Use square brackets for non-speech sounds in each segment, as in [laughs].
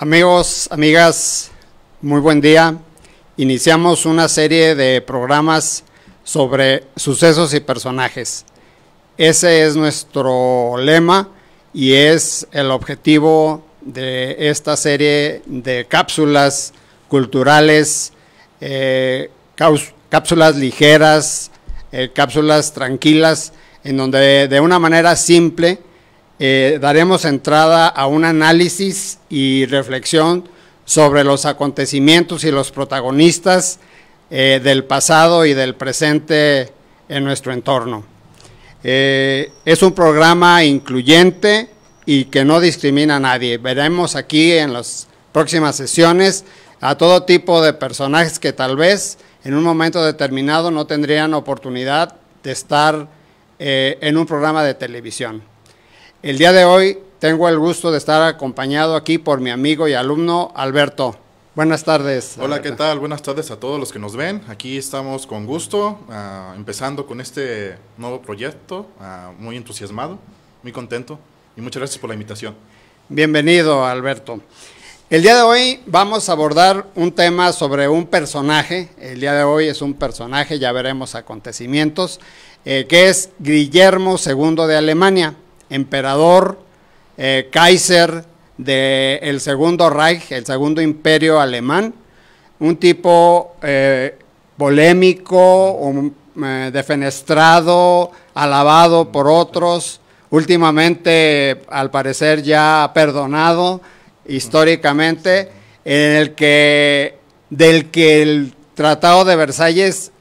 Amigos, amigas, muy buen día. Iniciamos una serie de programas sobre sucesos y personajes. Ese es nuestro lema y es el objetivo de esta serie de cápsulas culturales, eh, cápsulas ligeras, eh, cápsulas tranquilas, en donde de una manera simple eh, daremos entrada a un análisis y reflexión sobre los acontecimientos y los protagonistas eh, del pasado y del presente en nuestro entorno. Eh, es un programa incluyente y que no discrimina a nadie. Veremos aquí en las próximas sesiones a todo tipo de personajes que tal vez en un momento determinado no tendrían oportunidad de estar en un programa de televisión. El día de hoy tengo el gusto de estar acompañado aquí por mi amigo y alumno Alberto. Buenas tardes. Hola, ¿qué tal? Buenas tardes a todos los que nos ven. Aquí estamos con gusto, ah, empezando con este nuevo proyecto, ah, muy entusiasmado, muy contento y muchas gracias por la invitación. Bienvenido, Alberto. El día de hoy vamos a abordar un tema sobre un personaje. El día de hoy es un personaje, ya veremos acontecimientos, eh, que es Guillermo II de Alemania emperador eh, Kaiser del segundo Reich, el segundo imperio alemán, un tipo eh, polémico, um, eh, defenestrado, alabado por otros, últimamente al parecer ya perdonado históricamente, en el del que el Tratado de Versalles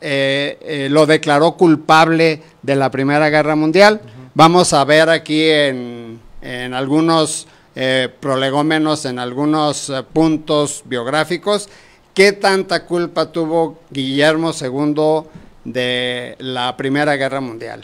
lo declaró culpable de la Primera Guerra Mundial vamos a ver aquí en, en algunos eh, prolegómenos, en algunos eh, puntos biográficos, qué tanta culpa tuvo Guillermo II de la Primera Guerra Mundial.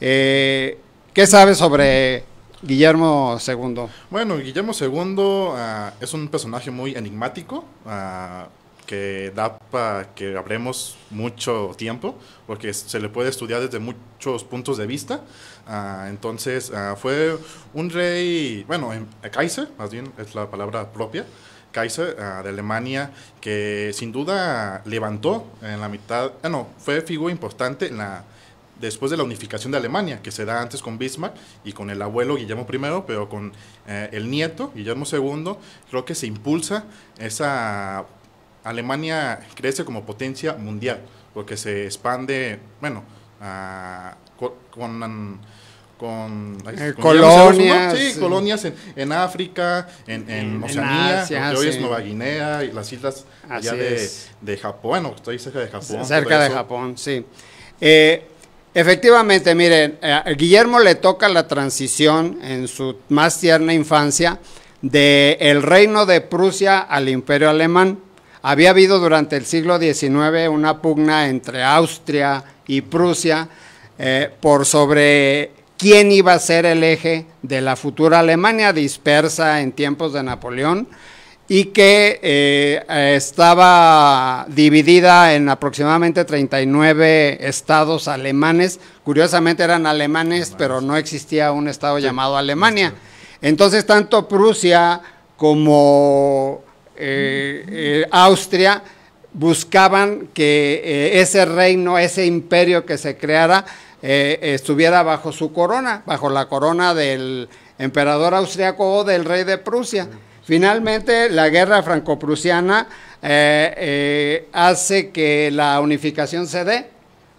Eh, ¿Qué sabes sobre Guillermo II? Bueno, Guillermo II ah, es un personaje muy enigmático. Ah, que da para que hablemos mucho tiempo, porque se le puede estudiar desde muchos puntos de vista. Ah, entonces, ah, fue un rey, bueno, em, Kaiser, más bien es la palabra propia, Kaiser ah, de Alemania, que sin duda levantó en la mitad, bueno, no, fue figura importante la después de la unificación de Alemania, que se da antes con Bismarck y con el abuelo Guillermo I, pero con eh, el nieto Guillermo II, creo que se impulsa esa Alemania crece como potencia mundial, porque se expande, bueno, con, eh, colonias. Eh. colonias en, África, en, en, en Nueva Guinea y las islas de, Japón. Bueno, estoy cerca de Japón. Cerca de Japón, sí. Eh, efectivamente, miren, a Guillermo le toca la transición en su más tierna infancia del reino de Prusia al imperio alemán. Había habido durante el siglo XIX una pugna entre Austria y Prusia eh, por sobre quién iba a ser el eje de la futura Alemania dispersa en tiempos de Napoleón y que eh, estaba dividida en aproximadamente 39 estados alemanes. Curiosamente eran alemanes, pero no existía un estado llamado Alemania. Entonces, tanto Prusia como eh, eh, Austria, buscaban que eh, ese reino, ese imperio que se creara, estuviera bajo su corona, bajo la corona del emperador austriaco o del rey de Prusia. Finalmente, la guerra franco-prusiana hace que la unificación se dé.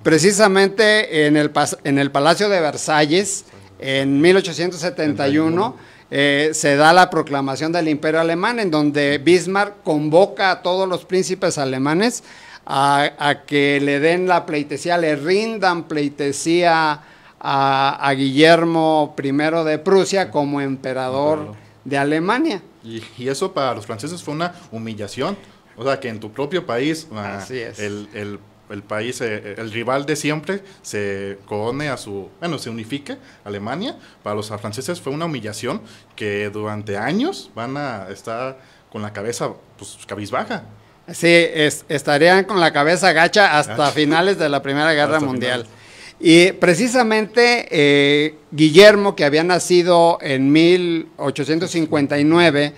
Precisamente en el, en el Palacio de Versalles, en 1871, eh, se da la proclamación del imperio alemán, en donde Bismarck convoca a todos los príncipes alemanes a, que le den la pleitesía, le rindan pleitesía a, Guillermo I de Prusia como emperador de Alemania. Y, eso para los franceses fue una humillación. O sea, que en tu propio país, ah, el el país, eh, eh, el rival de siempre, se coone a su, bueno, se unifique Alemania. Para los franceses fue una humillación que durante años van a estar con la cabeza pues, cabizbaja. Sí, estarían con la cabeza gacha hasta finales de la Primera Guerra Mundial. Y precisamente eh, Guillermo, que había nacido en 1859,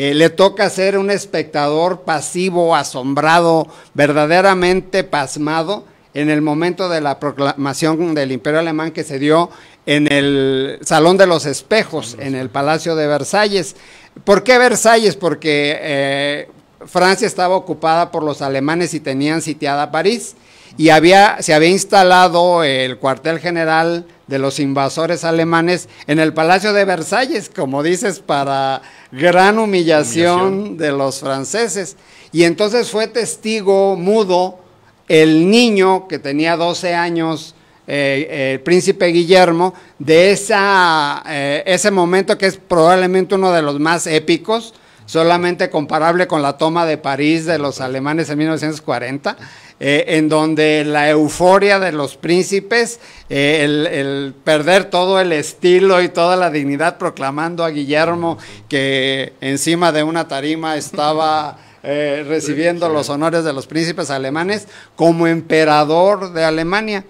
eh, le toca ser un espectador pasivo, asombrado, verdaderamente pasmado en el momento de la proclamación del Imperio Alemán que se dio en el Salón de los Espejos, en el Palacio de Versalles. ¿Por qué Versalles? Porque eh, Francia estaba ocupada por los alemanes y tenían sitiada París y había, se había instalado el cuartel general de los invasores alemanes en el Palacio de Versalles, como dices, para gran humillación, de los franceses. Y entonces fue testigo mudo el niño que tenía 12 años, eh, eh, el príncipe Guillermo, de esa, eh, ese momento que es probablemente uno de los más épicos, solamente comparable con la toma de París de los alemanes en 1940. Eh, en donde la euforia de los príncipes, eh, el, perder todo el estilo y toda la dignidad proclamando a Guillermo que encima de una tarima estaba eh, recibiendo los honores de los príncipes alemanes como emperador de Alemania.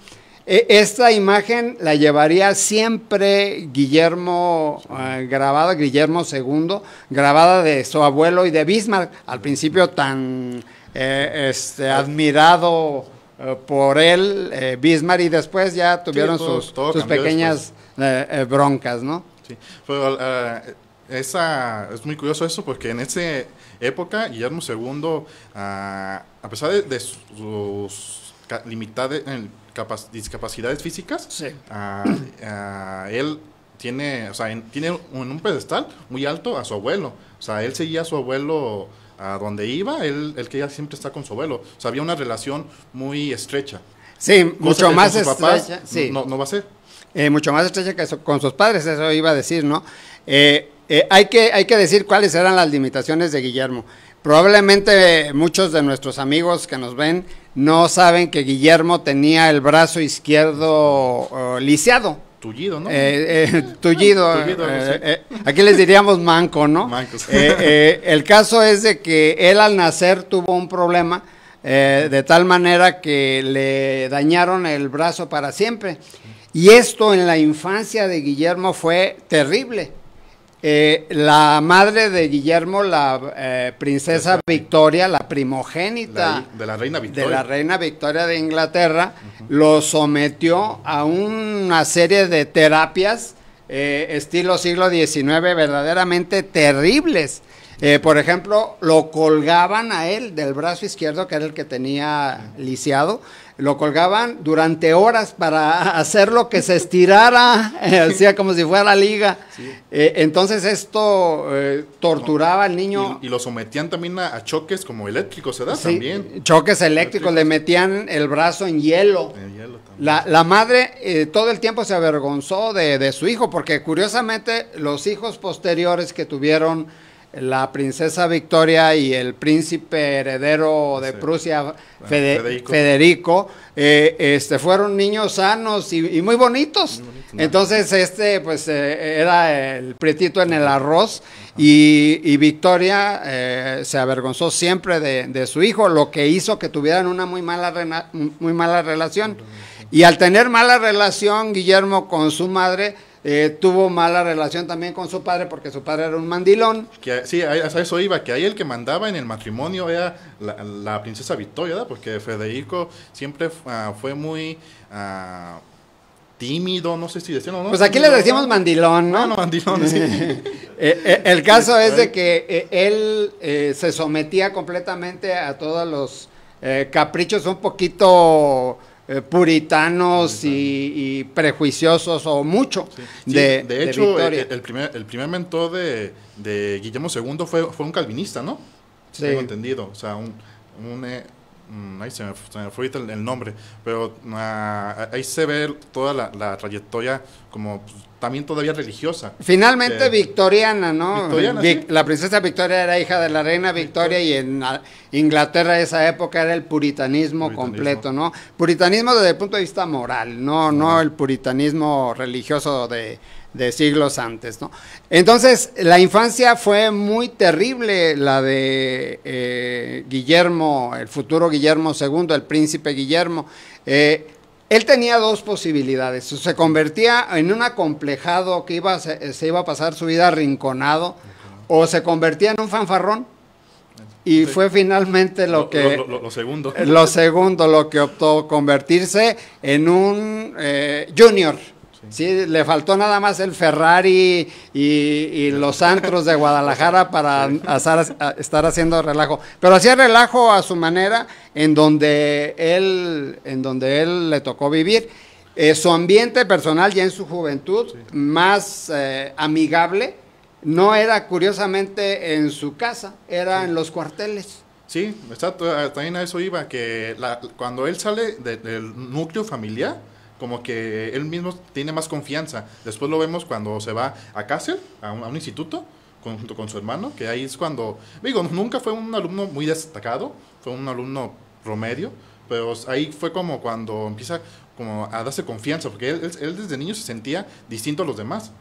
E, esta imagen la llevaría siempre Guillermo eh, grabada, Guillermo II, grabada de su abuelo y de Bismarck, al principio tan eh, este, admirado eh, por él, Bismarck, y después ya tuvieron sus, pequeñas broncas, ¿no? Sí, esa, es muy curioso eso porque en esa época Guillermo II, ah, a pesar de, de sus limitadas discapacidades físicas, él tiene, o sea, en, tiene en un pedestal muy alto a su abuelo. O sea, él seguía a su abuelo a donde iba, él, que ya siempre está con su abuelo. O sea, había una relación muy estrecha. Sí, mucho más estrecha. Sí. No, no, va a ser. Eh, mucho más estrecha que con sus padres, eso iba a decir, ¿no? Eh, eh, hay, que, hay que decir cuáles eran las limitaciones de Guillermo. Probablemente muchos de nuestros amigos que nos ven no saben que Guillermo tenía el brazo izquierdo eh, lisiado. Tullido, ¿no? Eh, eh, tullido. [laughs] aquí les diríamos manco, ¿no? el caso es de que él al nacer tuvo un problema de tal manera que le dañaron el brazo para siempre. Y esto en la infancia de Guillermo fue terrible. Eh, la madre de Guillermo, la eh, princesa Victoria, la primogénita de, la reina Victoria. de, la reina Victoria. de Inglaterra, lo sometió a una serie de terapias eh, estilo siglo XIX verdaderamente terribles. Eh, por ejemplo, lo colgaban a él del brazo izquierdo, que era el que tenía lisiado, lo colgaban durante horas para [laughs] hacer lo que se estirara, eh, hacía como si fuera la liga. Eh, entonces esto torturaba al niño. Y, lo sometían también a, choques como eléctricos, ¿verdad? Sí, también. Choques eléctricos, le metían el brazo en hielo. la, madre todo el tiempo se avergonzó de, de su hijo, porque curiosamente los hijos posteriores que tuvieron la princesa Victoria y el príncipe heredero de Prusia, Federico, eh, este, fueron niños sanos y, muy bonitos. Entonces, este, pues, eh, era el pretito en el arroz y, Victoria eh, se avergonzó siempre de, de, su hijo, lo que hizo que tuvieran una muy mala, muy mala relación. Y al tener mala relación, Guillermo con su madre, eh, tuvo mala relación también con su padre porque su padre era un mandilón. sí, a, eso iba, que ahí el que mandaba en el matrimonio era la, princesa Victoria, Porque Federico siempre ah, fue muy... Ah, tímido, no sé si o no. Pues aquí le decíamos mandilón, ¿no? No, ah, no, mandilón, sí. [laughs] Eh, eh, el caso es de que él se sometía completamente a todos los caprichos un poquito eh, puritanos y, prejuiciosos o mucho De, de, hecho, El, primer, el primer mentor de, Guillermo II fue, fue un calvinista, ¿no? Sí. Tengo entendido. O sea, un... un eh, mm, ahí se me, fue el, nombre, pero ah, ahí se ve toda la trayectoria como pues, también todavía religiosa. Finalmente eh, victoriana, ¿no? La princesa Victoria era hija de la reina Victoria, y en Inglaterra esa época era el puritanismo, completo, ¿no? Puritanismo desde el punto de vista moral, no, no el puritanismo religioso de, siglos antes, ¿no? Entonces, la infancia fue muy terrible, la de eh, Guillermo, el futuro Guillermo II, el príncipe Guillermo. Eh, él tenía dos posibilidades. Se convertía en un acomplejado que iba, se, iba a pasar su vida arrinconado o se convertía en un fanfarrón. Y fue finalmente lo, que... Lo, segundo. Lo segundo, lo que optó, convertirse en un eh, junior Sí, le faltó nada más el Ferrari y, los antros de Guadalajara para estar haciendo relajo. Pero hacía relajo a su manera en donde él, en donde él le tocó vivir. Eh, su ambiente personal ya en su juventud, más eh, amigable, no era curiosamente en su casa, era en los cuarteles. Sí, exacto, eh, también a eso iba, que cuando él sale del núcleo familiar, como que él mismo tiene más confianza. Después lo vemos cuando se va a Kassel, a un, instituto, junto con su hermano, que ahí es cuando, digo, nunca fue un alumno muy destacado, fue un alumno promedio, pero ahí fue como cuando empieza como a darse confianza, porque él, desde niño se sentía distinto a los demás.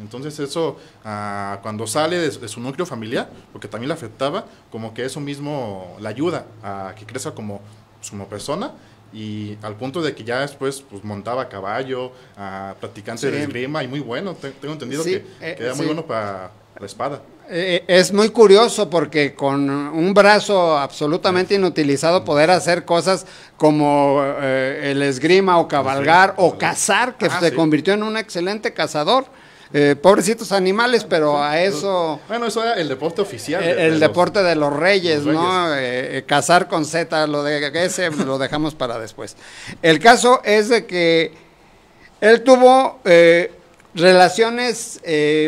Entonces eso, ah, cuando sale de, su núcleo familiar, porque también le afectaba, como que eso mismo le ayuda a que crezca como, como persona y al punto de que ya después pues montaba caballo, a practicante de esgrima y muy bueno, tengo entendido que, era eh, muy bueno para la espada. Eh, eh, es muy curioso porque con un brazo absolutamente inutilizado poder hacer cosas como el esgrima o cabalgar o cazar, que ah, se convirtió en un excelente cazador eh, pobrecitos animales, pero a eso... Bueno, eso era el deporte oficial. Eh, el deporte de los reyes, ¿no? Eh, eh, cazar con Z, lo de ese lo dejamos para después. El caso es de que él tuvo relaciones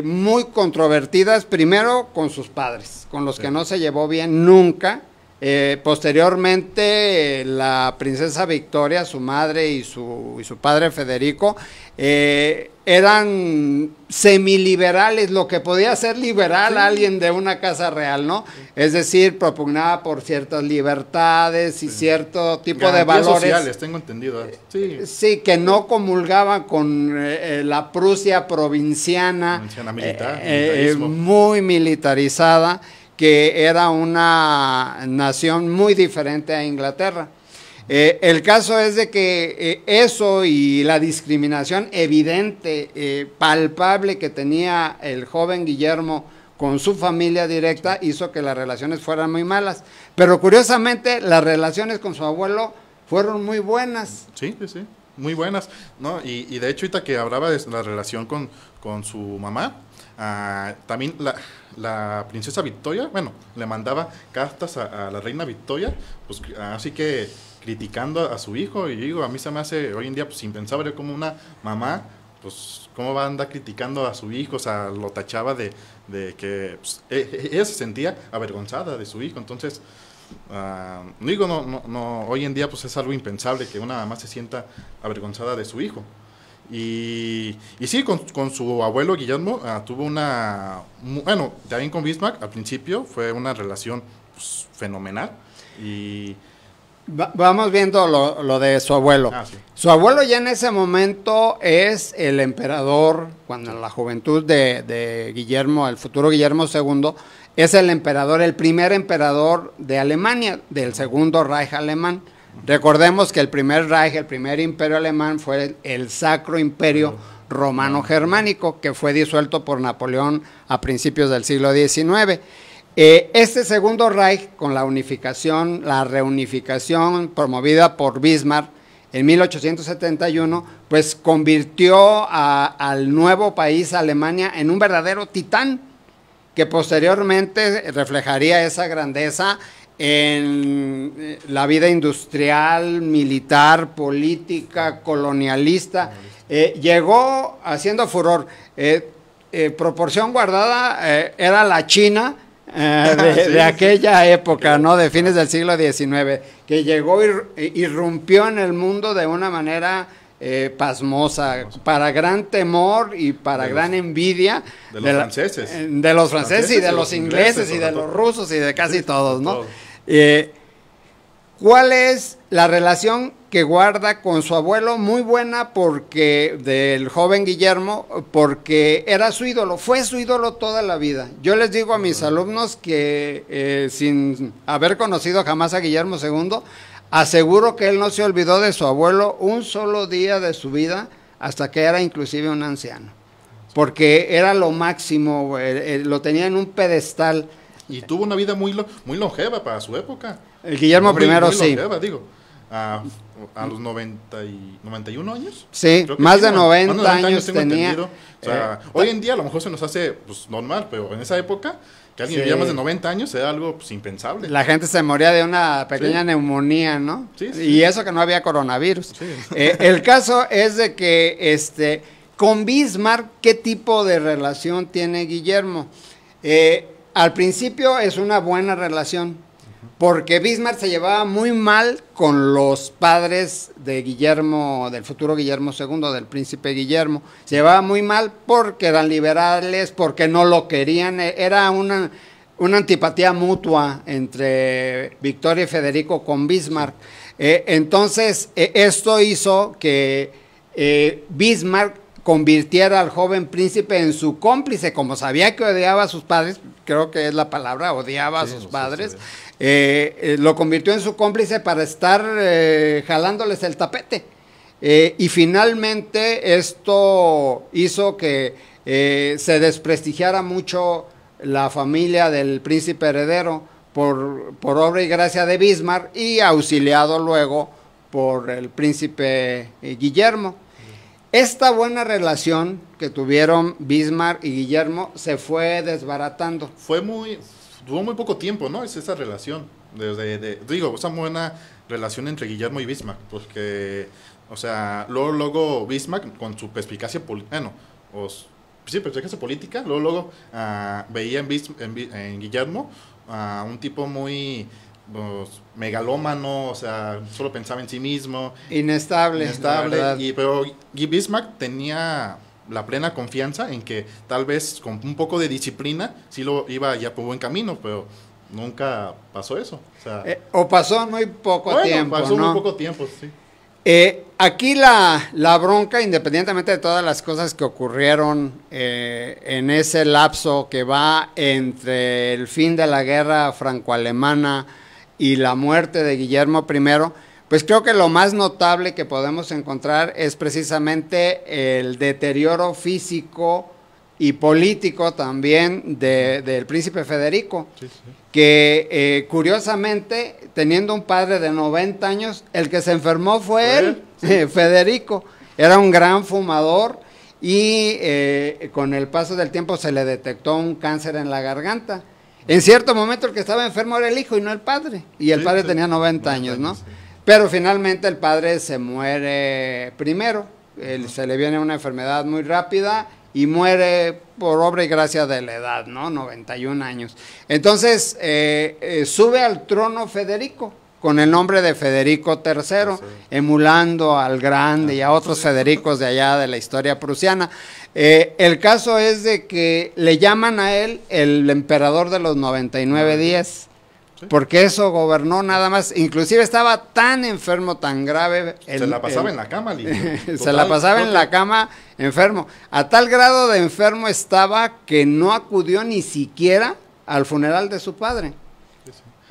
muy controvertidas, primero con sus padres, con los que no se llevó bien nunca eh, posteriormente, la princesa Victoria, su madre y su, su padre Federico, eh, eran semiliberales, lo que podía ser liberal alguien de una casa real, ¿no? Es decir, propugnaba por ciertas libertades y cierto tipo de valores. sociales, tengo entendido. Eh, sí. que no comulgaban con la Prusia provinciana. Militar, muy militarizada que era una nación muy diferente a Inglaterra. Eh, el caso es de que eh, eso y la discriminación evidente, eh, palpable que tenía el joven Guillermo con su familia directa hizo que las relaciones fueran muy malas. Pero curiosamente las relaciones con su abuelo fueron muy buenas. Sí, sí, sí, muy buenas. Y, de hecho, ahorita que hablaba de la relación con, con su mamá, Ah, también la, princesa Victoria, bueno, le mandaba cartas a, la reina Victoria, pues así que criticando a, su hijo. Y digo, a mí se me hace hoy en día pues impensable como una mamá, pues cómo va a andar criticando a su hijo, o sea, lo tachaba de, que pues, e, e, ella se sentía avergonzada de su hijo. Entonces, no ah, digo, no, no, no, hoy en día pues es algo impensable que una mamá se sienta avergonzada de su hijo. Y, sí, con, su abuelo Guillermo ah, tuvo una... Bueno, también con Bismarck al principio fue una relación pues, fenomenal. Y vamos viendo lo, de su abuelo. Ah, su abuelo ya en ese momento es el emperador, cuando la juventud de, de, Guillermo, el futuro Guillermo II, es el emperador, el primer emperador de Alemania, del segundo Reich alemán. Recordemos que el primer Reich, el primer imperio alemán, fue el, Sacro Imperio Romano-Germánico, que fue disuelto por Napoleón a principios del siglo XIX. Eh, este segundo Reich, con la unificación, la reunificación promovida por Bismarck en 1871, pues convirtió al nuevo país, Alemania, en un verdadero titán, que posteriormente reflejaría esa grandeza en eh, la vida industrial, militar, política, colonialista. Eh, llegó haciendo furor. Eh, proporción guardada era la China [laughs] de, aquella época, ¿no? De fines del siglo XIX, que llegó y irrumpió en el mundo de una manera eh, pasmosa, para gran temor y para gran envidia de los, franceses. Eh, de los franceses. y de, los, ingleses, y de los rusos y de casi todos, ¿no? Eh, ¿Cuál es la relación que guarda con su abuelo? Muy buena porque del joven Guillermo, porque era su ídolo, fue su ídolo toda la vida. Yo les digo a mis alumnos que sin haber conocido jamás a Guillermo II, Aseguro que él no se olvidó de su abuelo un solo día de su vida hasta que era inclusive un anciano, porque era lo máximo, eh, eh, lo tenía en un pedestal. Y tuvo una vida muy, muy longeva para su época. El eh, Guillermo I Longeva, digo. Ah, a los 90 y, 91 años. Sí, más, de 90 más, de años, tenía. O eh, hoy en día a lo mejor se nos hace pues, normal, pero en esa época que alguien vivía más de 90 años era algo pues, impensable. La gente se moría de una pequeña neumonía, ¿no? y eso que no había coronavirus. Eh, el caso es de que este con Bismarck, ¿qué tipo de relación tiene Guillermo? Eh, al principio es una buena relación, porque Bismarck se llevaba muy mal con los padres de Guillermo, del futuro Guillermo II, del príncipe Guillermo. Se llevaba muy mal porque eran liberales, porque no lo querían. E, era una, una antipatía mutua entre Victoria y Federico con Bismarck. E, entonces, e, esto hizo que eh, Bismarck convirtiera al joven príncipe en su cómplice, como sabía que odiaba a sus padres, creo que es la palabra, odiaba a sus padres, eh, eh, lo convirtió en su cómplice para estar eh, jalándoles el tapete. y finalmente esto hizo que se desprestigiara mucho la familia del príncipe heredero por, por obra y gracia de Bismarck y auxiliado luego por el príncipe Guillermo. Esta buena relación que tuvieron Bismarck y Guillermo se fue desbaratando. Fue muy, duró muy poco tiempo, ¿no? Es esa relación. digo, esa buena relación entre Guillermo y Bismarck, porque, o sea, luego, luego Bismarck, con su perspicacia política, ah, sí, perspicacia política, luego, luego ah, veía en, en, Guillermo a un tipo muy pues, megalómano, o sea, solo pensaba en sí mismo. Inestable. Inestable, y, pero Bismarck tenía la plena confianza en que tal vez con un poco de disciplina sí lo iba ya por buen camino, pero nunca pasó eso. O, eh, pasó muy poco tiempo. muy poco tiempo, sí. Eh, aquí la, bronca, independientemente de todas las cosas que ocurrieron eh, en ese lapso que va entre el fin de la guerra franco-alemana y la muerte de Guillermo I, pues creo que lo más notable que podemos encontrar es precisamente el deterioro físico y político también del de, príncipe Federico, que eh, curiosamente, teniendo un padre de 90 años, el que se enfermó fue él, [laughs] Federico. Era un gran fumador y eh, con el paso del tiempo se le detectó un cáncer en la garganta. En cierto momento el que estaba enfermo era el hijo y no el padre, y el padre tenía 90 años, ¿no? Pero finalmente el padre se muere primero, se le viene una enfermedad muy rápida y muere por obra y gracia de la edad, ¿no? 91 años. Entonces eh, eh, sube al trono Federico con el nombre de Federico III, emulando al grande y a ah, otros Federicos de allá de la historia prusiana. Eh, el caso es de que le llaman a él el emperador de los 99 días porque eso gobernó nada más. Inclusive estaba tan enfermo, tan grave. se la pasaba en la cama, [laughs] Se la pasaba en la cama enfermo. A tal grado de enfermo estaba que no acudió ni siquiera al funeral de su padre.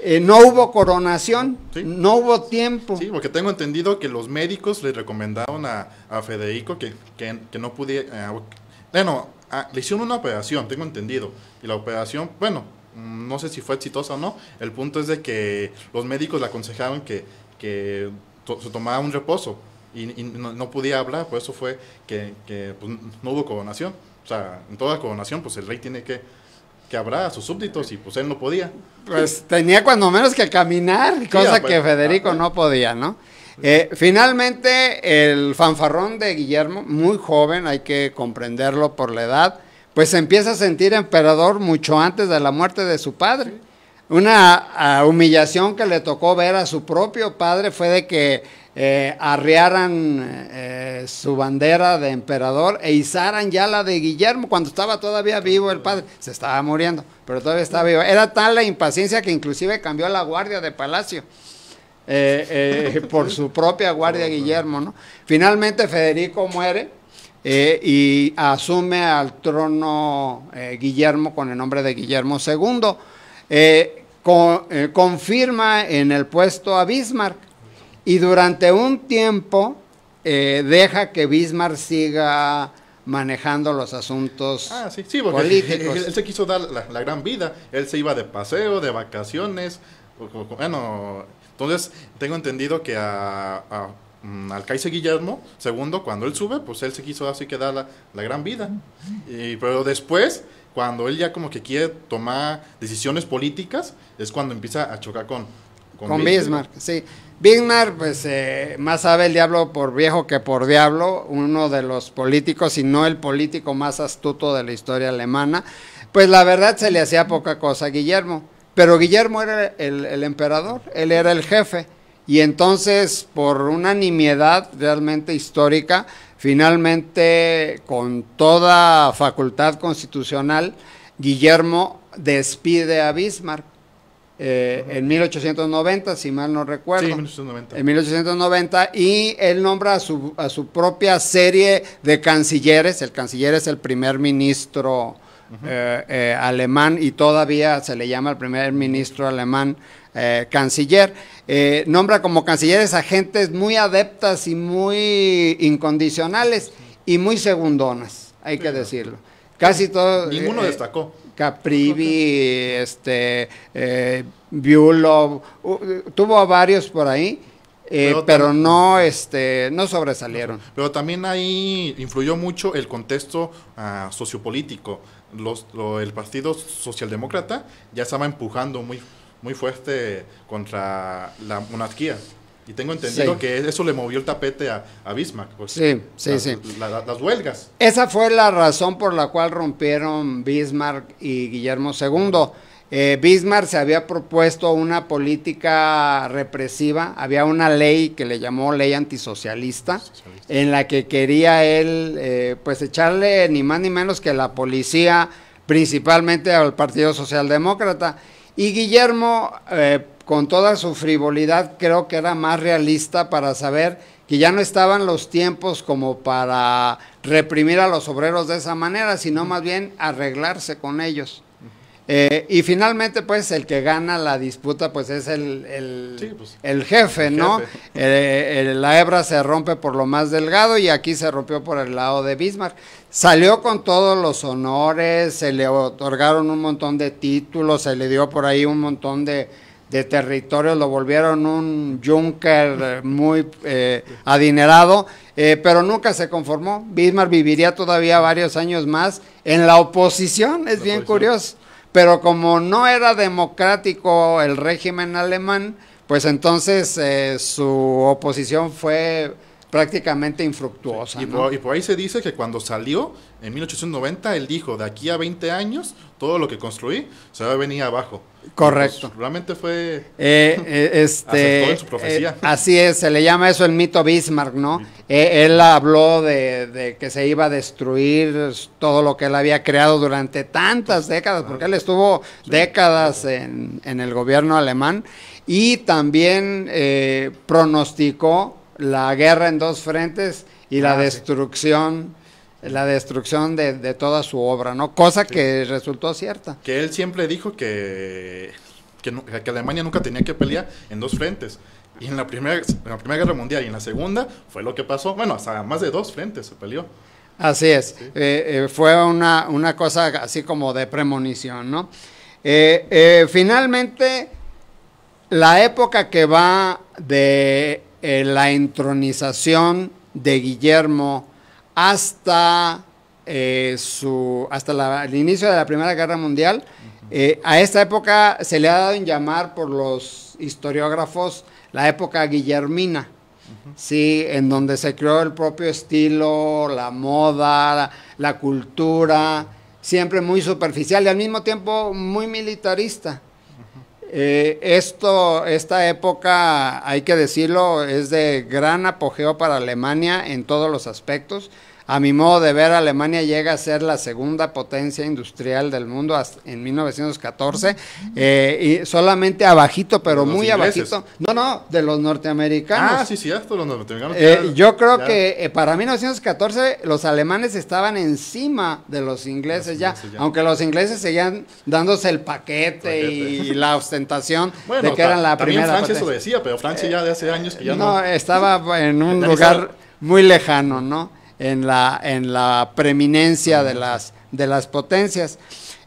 Eh, no hubo coronación, no hubo tiempo. Sí, porque tengo entendido que los médicos le recomendaron a, Federico que, que, no pudiera... Eh, bueno, ah, le hicieron una operación, tengo entendido. Y la operación, bueno, Mm, no sé si fue exitosa o no, el punto es de que los médicos le aconsejaron que, se tomara un reposo y, no, podía hablar, por eso fue que, pues, no hubo coronación. O sea, en toda coronación, pues el rey tiene que, que a sus súbditos y pues él no podía. Pues tenía cuando menos que caminar, cosa que Federico no podía, ¿no? Eh, finalmente, el fanfarrón de Guillermo, muy joven, hay que comprenderlo por la edad, pues se empieza a sentir emperador mucho antes de la muerte de su padre. Una humillación que le tocó ver a su propio padre fue de que eh, arriaran eh, su bandera de emperador e izaran ya la de Guillermo cuando estaba todavía vivo el padre. Se estaba muriendo, pero todavía estaba vivo. Era tal la impaciencia que inclusive cambió la guardia de palacio. Eh, [laughs] por su propia guardia Guillermo, ¿no? Finalmente Federico muere eh, y asume al trono eh, Guillermo con el nombre de Guillermo II. Eh, confirma en el puesto a Bismarck y durante un tiempo deja que Bismarck siga manejando los asuntos ah, políticos. Él, se quiso dar la, gran vida, él se iba de paseo, de vacaciones, bueno, entonces tengo entendido que a Mm, Alcaice Guillermo Segundo, cuando él sube, pues él se quiso así que la, gran vida. Y, pero después, cuando él ya como que quiere tomar decisiones políticas, es cuando empieza a chocar con, con, Bismarck. Sí, Bismarck, pues eh, más sabe el diablo por viejo que por diablo, uno de los políticos, y no el político más astuto de la historia alemana. Pues la verdad se le hacía poca cosa a Guillermo, pero Guillermo era el, el emperador, él era el jefe. Y entonces, por una nimiedad realmente histórica, finalmente, con toda facultad constitucional, Guillermo despide a Bismarck. Eh, en 1890, si mal no recuerdo. Sí, 1890. En 1890, y él nombra a su, propia serie de cancilleres. El canciller es el primer ministro eh, eh, alemán y todavía se le llama el primer ministro alemán canciller. Eh, nombra como cancilleres a gentes muy adeptas y muy incondicionales y muy segundonas, hay que decirlo. Casi todos. Ninguno eh, destacó. Caprivi, este, eh, tuvo varios por ahí. Eh, pero, no este no sobresalieron. Pero también ahí influyó mucho el contexto ah, sociopolítico. Los, el Partido Socialdemócrata ya estaba empujando muy muy fuerte contra la monarquía. Y tengo entendido que eso le movió el tapete a, Bismarck. Pues, las, las huelgas. Esa fue la razón por la cual rompieron Bismarck y Guillermo II. Eh, Bismarck se había propuesto una política represiva, había una ley que le llamó ley antisocialista, en la que quería él eh, pues echarle ni más ni menos que la policía principalmente al Partido Socialdemócrata y Guillermo, eh, con toda su frivolidad, creo que era más realista para saber que ya no estaban los tiempos como para reprimir a los obreros de esa manera, sino más bien arreglarse con ellos. Eh, y finalmente, pues, el que gana la disputa, pues, es el, el, pues, jefe, ¿no? Eh, la hebra se rompe por lo más delgado y aquí se rompió por el lado de Bismarck. Salió con todos los honores, se le otorgaron un montón de títulos, se le dio por ahí un montón de, territorios, lo volvieron un Junker eh, muy eh, adinerado, eh, pero nunca se conformó. Bismarck viviría todavía varios años más en la oposición, es bien curioso. Pero como no era democrático el régimen alemán, pues entonces su oposición fue prácticamente infructuosa. y, por, ahí se dice que cuando salió en 1890, él dijo, de aquí a 20 años, todo lo que construí se va a venir abajo. Correcto. Pues, realmente fue... Eh, eh [laughs] este, su eh, profecía. así es, se le llama eso el mito Bismarck, ¿no? Eh, él habló de, que se iba a destruir todo lo que él había creado durante tantas décadas, porque él estuvo décadas en, en, el gobierno alemán, y también pronosticó la guerra en dos frentes y la ah, destrucción. la destrucción de, toda su obra, ¿no? Cosa que resultó cierta. Que él siempre dijo que, que, Alemania nunca tenía que pelear en dos frentes. Y en la, primera, Guerra Mundial y en la Segunda fue lo que pasó. Bueno, hasta más de dos frentes se peleó. Así es. Eh, eh, fue una, cosa así como de premonición, ¿no? Eh, finalmente, la época que va de eh, la entronización de Guillermo hasta, eh, hasta el inicio de la Primera Guerra Mundial. Eh, a esta época se le ha dado en llamar por los historiógrafos la época guillermina, ¿sí? en donde se creó el propio estilo, la moda, la cultura, siempre muy superficial y al mismo tiempo muy militarista. Eh, esto, esta época, hay que decirlo, es de gran apogeo para Alemania en todos los aspectos. A mi modo de ver, Alemania llega a ser la segunda potencia industrial del mundo en 1914, eh, y solamente abajito, pero muy abajito. No, no, de los norteamericanos. Ah, sí, sí, de los norteamericanos. Eh, yo creo que eh, para 1914 los alemanes estaban encima de los ingleses, ya, aunque los ingleses seguían dándose el paquete, Y, [laughs] la ostentación de que eran la primera. Francia eso decía, pero Francia ya de hace años eh, No, estaba en un lugar muy lejano, ¿no? en la, en la preeminencia de las, de las potencias.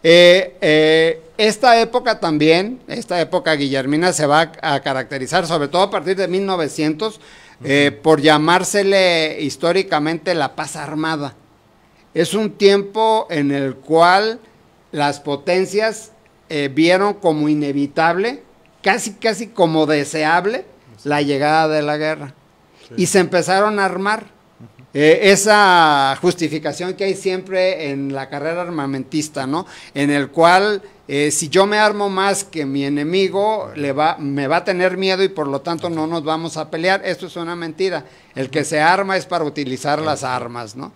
Eh, eh, esta época también, esta época guillermina se va a, caracterizar, sobre todo a partir de 1900, eh, por llamársele históricamente la paz armada. Es un tiempo en el cual las potencias vieron como inevitable, casi casi como deseable, la llegada de la guerra. Y se empezaron a armar eh, esa justificación que hay siempre en la carrera armamentista, ¿no? En el cual eh, si yo me armo más que mi enemigo, le va, me va a tener miedo y por lo tanto no nos vamos a pelear. Esto es una mentira. El que se arma es para utilizar las armas, ¿no?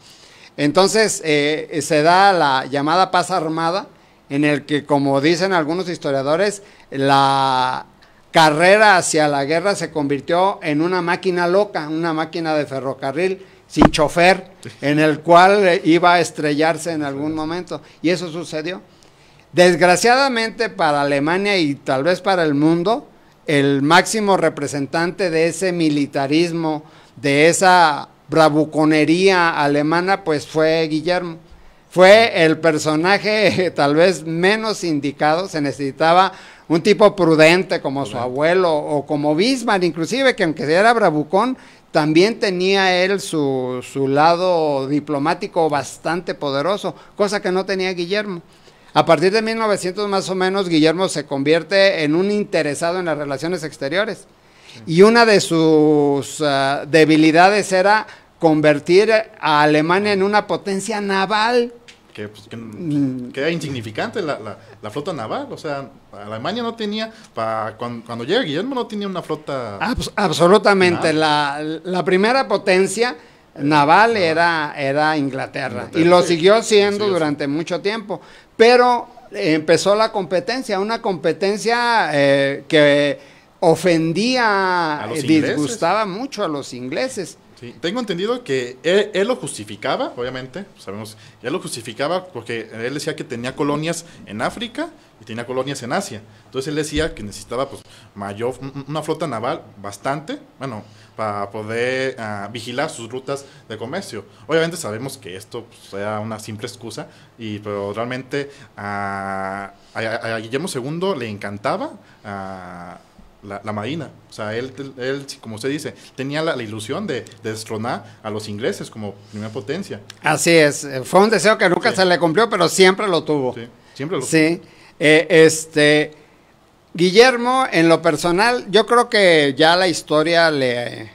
Entonces eh, se da la llamada paz armada, en el que, como dicen algunos historiadores, la carrera hacia la guerra se convirtió en una máquina loca, una máquina de ferrocarril sin chofer, en el cual eh, iba a estrellarse en algún momento. Y eso sucedió. Desgraciadamente para Alemania y tal vez para el mundo, el máximo representante de ese militarismo, de esa bravuconería alemana, pues fue Guillermo. Fue el personaje [laughs] tal vez menos indicado, se necesitaba un tipo prudente como su abuelo o como Bismarck, inclusive que aunque era bravucón, también tenía él su, lado diplomático bastante poderoso, cosa que no tenía Guillermo. A partir de 1900 más o menos, Guillermo se convierte en un interesado en las relaciones exteriores. Y una de sus eh, debilidades era convertir a Alemania en una potencia naval. Pues, mm. que, era insignificante la, la, flota naval. O sea, Alemania no tenía, para, cuando, llega Guillermo no tenía una flota... Ah, pues, absolutamente, la, la, primera potencia naval era, era Inglaterra, y lo siguió siendo durante mucho tiempo, pero eh, empezó la competencia, una competencia eh, que ofendía, eh, disgustaba mucho a los ingleses. Sí, tengo entendido que él, lo justificaba, obviamente, sabemos, él lo justificaba porque él decía que tenía colonias en África y tenía colonias en Asia. Entonces él decía que necesitaba pues, mayor, una flota naval bastante, bueno, para poder ah, vigilar sus rutas de comercio. Obviamente sabemos que esto era pues, una simple excusa, y, pero realmente ah, a, Guillermo II le encantaba... Ah, la, marina. O sea, él, como se dice, tenía la, ilusión de, destronar a los ingleses como primera potencia. Así es, eh, fue un deseo que nunca se le cumplió, pero siempre lo tuvo. Sí, siempre lo tuvo. Sí, eh, este, Guillermo, en lo personal, yo creo que ya la historia le, eh,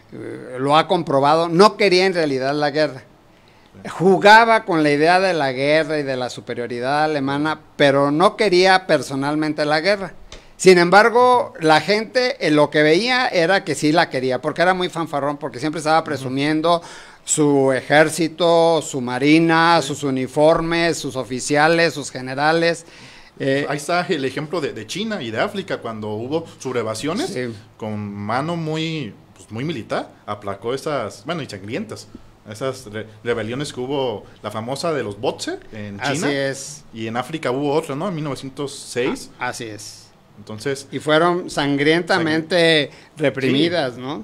lo ha comprobado, no quería en realidad la guerra jugaba con la idea de la guerra y de la superioridad alemana, pero no quería personalmente la guerra. Sin embargo, la gente eh, lo que veía era que sí la quería, porque era muy fanfarrón, porque siempre estaba presumiendo su ejército, su marina, sus uniformes, sus oficiales, sus generales. Eh, pues ahí está el ejemplo de, China y de África, cuando hubo sublevaciones con mano muy, pues, muy militar, aplacó esas, bueno, y sangrientas esas rebeliones que hubo, la famosa de los Botse en China. Así es. Y en África hubo otra, ¿no? En 1906. así es. Entonces. Y fueron sangrientamente reprimidas, ¿no?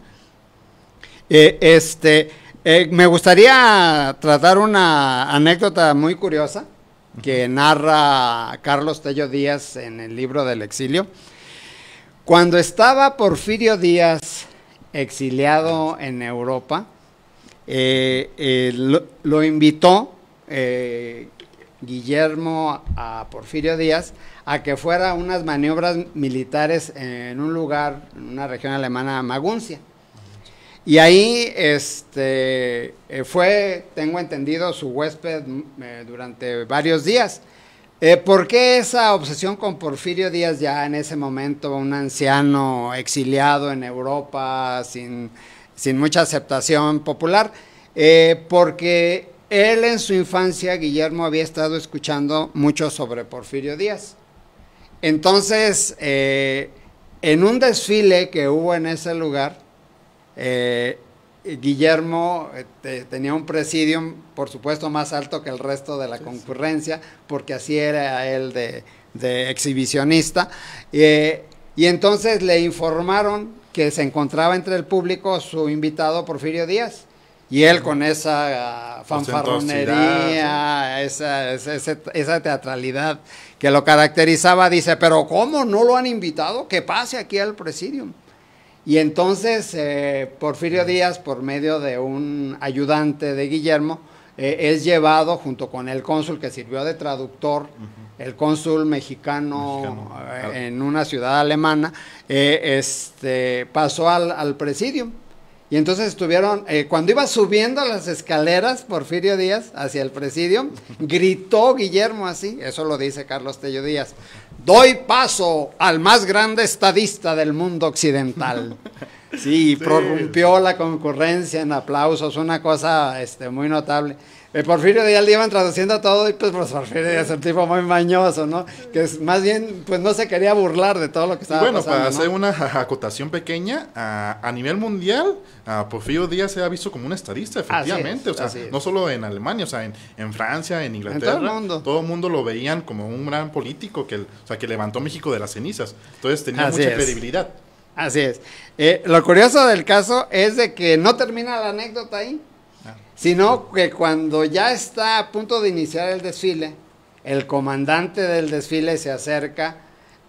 Eh, este, eh, me gustaría tratar una anécdota muy curiosa que narra Carlos Tello Díaz en el libro del exilio. Cuando estaba Porfirio Díaz exiliado en Europa, eh, lo, invitó Guillermo a Porfirio Díaz a que fuera unas maniobras militares en un lugar, en una región alemana, Maguncia. Y ahí este, eh, fue, tengo entendido, su huésped mm, eh, durante varios días. Eh, ¿Por qué esa obsesión con Porfirio Díaz ya en ese momento, un anciano exiliado en Europa, sin, mucha aceptación popular? porque él en su infancia, Guillermo, había estado escuchando mucho sobre Porfirio Díaz. Entonces, eh, en un desfile que hubo en ese lugar, eh, Guillermo eh, tenía un presidium, por supuesto, más alto que el resto de la concurrencia, porque así era él de, exhibicionista. y entonces le informaron que se encontraba entre el público su invitado Porfirio Díaz. Y él con esa fanfarronería, esa teatralidad que lo caracterizaba, dice, pero ¿cómo no lo han invitado? Que pase aquí al presidium. Y entonces eh, Porfirio Díaz, por medio de un ayudante de Guillermo, eh, es llevado junto con el cónsul que sirvió de traductor, el cónsul mexicano, eh, en una ciudad alemana, este, pasó al, al presidium y entonces estuvieron, eh, cuando iba subiendo las escaleras, Porfirio Díaz, hacia el presidio, [laughs] gritó Guillermo así, eso lo dice Carlos Tello Díaz, doy paso al más grande estadista del mundo occidental. [laughs] Sí, sí. prorrumpió la concurrencia en aplausos, una cosa este, muy notable. Porfirio Díaz le iban traduciendo todo y pues, Porfirio Díaz es un tipo muy mañoso, ¿no? Que es, más bien, pues no se quería burlar de todo lo que estaba bueno, pasando. Bueno, para hacer una acotación pequeña, a, nivel mundial, Porfirio Díaz se ha visto como un estadista, efectivamente. o sea, no solo en Alemania, o sea, en, Francia, en Inglaterra. todo el mundo. lo veían como un gran político que, sea, que levantó México de las cenizas. Entonces tenía mucha credibilidad. Así es. Eh, lo curioso del caso es de que no termina la anécdota ahí sino que cuando ya está a punto de iniciar el desfile, el comandante del desfile se acerca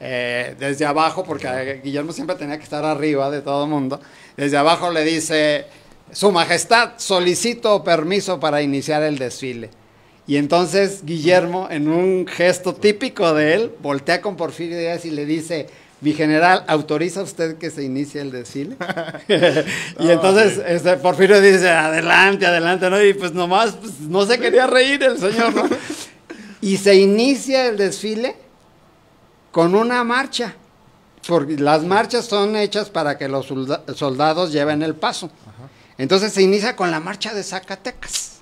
eh, desde abajo, porque eh, Guillermo siempre tenía que estar arriba de todo el mundo, desde abajo le dice, Su Majestad, solicito permiso para iniciar el desfile. Y entonces Guillermo, en un gesto típico de él, voltea con Porfirio Díaz y le dice, mi general, ¿autoriza usted que se inicie el desfile? [laughs] [laughs] y entonces este, Porfirio dice, adelante, adelante, ¿no? Y pues nomás, pues, no se quería reír el señor, ¿no? [laughs] y se inicia el desfile con una marcha, porque las marchas son hechas para que los soldados lleven el paso. Entonces se inicia con la marcha de Zacatecas.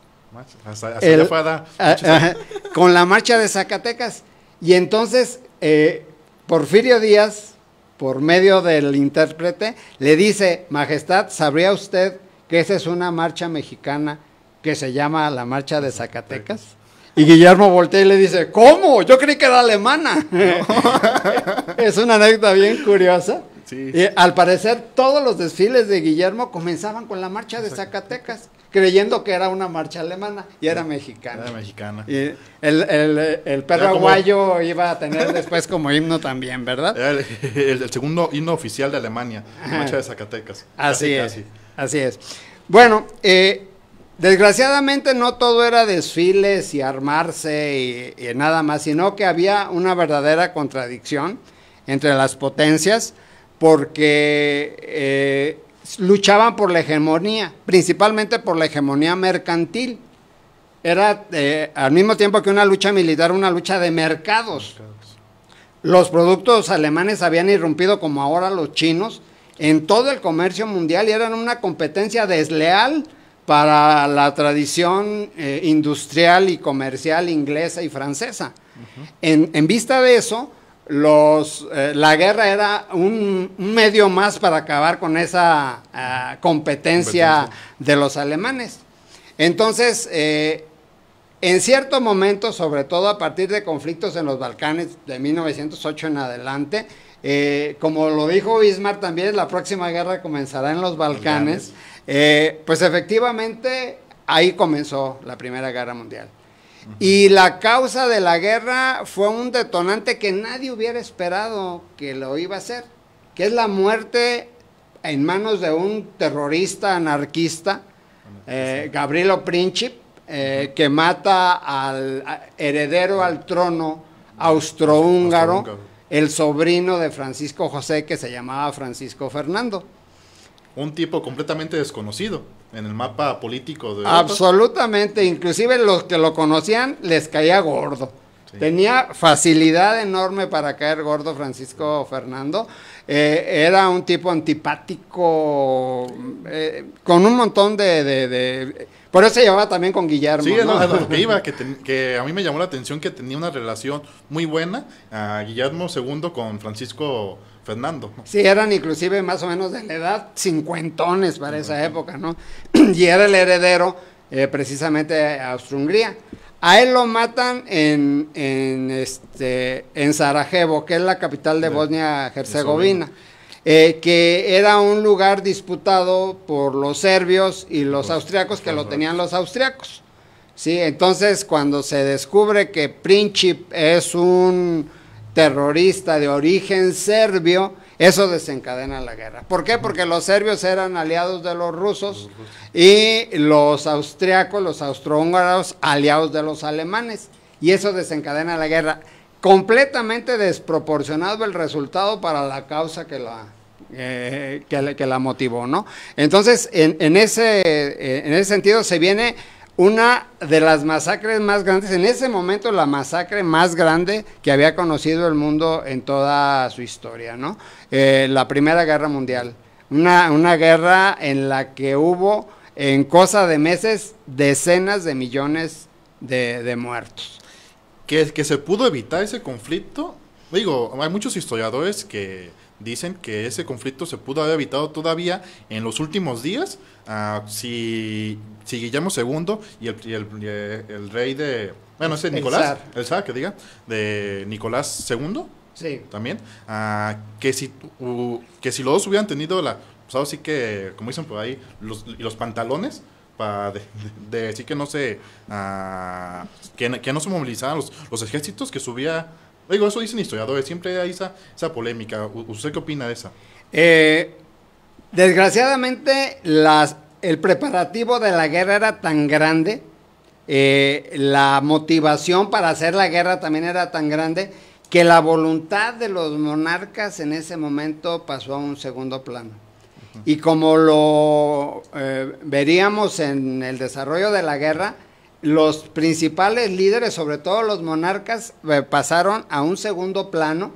con la marcha de Zacatecas. Y entonces... Eh, Porfirio Díaz, por medio del intérprete, le dice, Majestad, ¿sabría usted que esa es una marcha mexicana que se llama la Marcha de Zacatecas? Y Guillermo voltea y le dice, ¿cómo? Yo creí que era alemana. [laughs] es una anécdota bien curiosa. Y al parecer todos los desfiles de Guillermo comenzaban con la marcha de Zacatecas creyendo que era una marcha alemana y era mexicana. Era mexicana. Y el, el, perro aguayo iba a tener después como himno también, ¿verdad? Era el, [laughs] segundo himno oficial de Alemania, la marcha de Zacatecas. Así es. Así es. Bueno, eh, desgraciadamente no todo era desfiles y armarse y, nada más, sino que había una verdadera contradicción entre las potencias porque eh, luchaban por la hegemonía, principalmente por la hegemonía mercantil. Era eh, al mismo tiempo que una lucha militar, una lucha de mercados. Los productos alemanes habían irrumpido como ahora los chinos en todo el comercio mundial y eran una competencia desleal para la tradición eh, industrial y comercial inglesa y francesa. en vista de eso, los, eh, la guerra era un, medio más para acabar con esa ah, competencia, de los alemanes. Entonces, eh, en cierto momento, sobre todo a partir de conflictos en los Balcanes de 1908 en adelante, eh, como lo dijo Bismarck también, la próxima guerra comenzará en los Balcanes, pues efectivamente ahí comenzó la Primera Guerra Mundial. Y la causa de la guerra fue un detonante que nadie hubiera esperado que lo iba a hacer, que es la muerte en manos de un terrorista anarquista, eh, Gabrielo Princip, eh, que mata al heredero al trono austrohúngaro, el sobrino de Francisco José, que se llamaba Francisco Fernando. Un tipo completamente desconocido en el mapa político de Absolutamente, inclusive los que lo conocían les caía gordo. Tenía facilidad enorme para caer gordo Francisco Fernando. Eh, era un tipo antipático, eh, con un montón de, Por eso se llevaba también con Guillermo. Sí, ¿no? que iba, [laughs] que, a mí me llamó la atención que tenía una relación muy buena, a Guillermo II con Francisco Fernando. Sí, eran inclusive más o menos de la edad, cincuentones para esa época, ¿no? [clears throat] y era el heredero eh, precisamente de austro hungría A él lo matan en, en, este, en Sarajevo, que es la capital de, Bosnia-Herzegovina. Eh, que era un lugar disputado por los serbios y los, austriacos, que lo tenían los austriacos. Sí, entonces cuando se descubre que Princip es un terrorista de origen serbio, eso desencadena la guerra. ¿Por qué? Porque los serbios eran aliados de los rusos y los austriacos, los austrohúngaros, aliados de los alemanes. Y eso desencadena la guerra. Completamente desproporcionado el resultado para la causa que la, eh, la motivó, ¿no? Entonces, ese, eh, en ese sentido se viene una de las masacres más grandes, en ese momento la masacre más grande que había conocido el mundo en toda su historia, ¿no? Eh, la Primera Guerra Mundial, una, guerra en la que hubo en cosa de meses decenas de millones de, muertos. Que, que se pudo evitar ese conflicto, digo, hay muchos historiadores que dicen que ese conflicto se pudo haber evitado todavía en los últimos días ah, si, Guillermo II y el, rey de... Bueno, ese Nicolás, el zar. que diga, de Nicolás II. Sí. También. Ah, que, si, que si los dos hubieran tenido la... Pues así que, como dicen por ahí, los, los pantalones para de, decir que no se... Ah, que, no se movilizaran los, los ejércitos que subía Digo, eso dicen historiadores, siempre hay esa, polémica. ¿Usted qué opina de esa? Eh, desgraciadamente, el preparativo de la guerra era tan grande, eh, la motivación para hacer la guerra también era tan grande, que la voluntad de los monarcas en ese momento pasó a un segundo plano. Y como lo eh, veríamos en el desarrollo de la guerra, los principales líderes, sobre todo los monarcas, eh, pasaron a un segundo plano,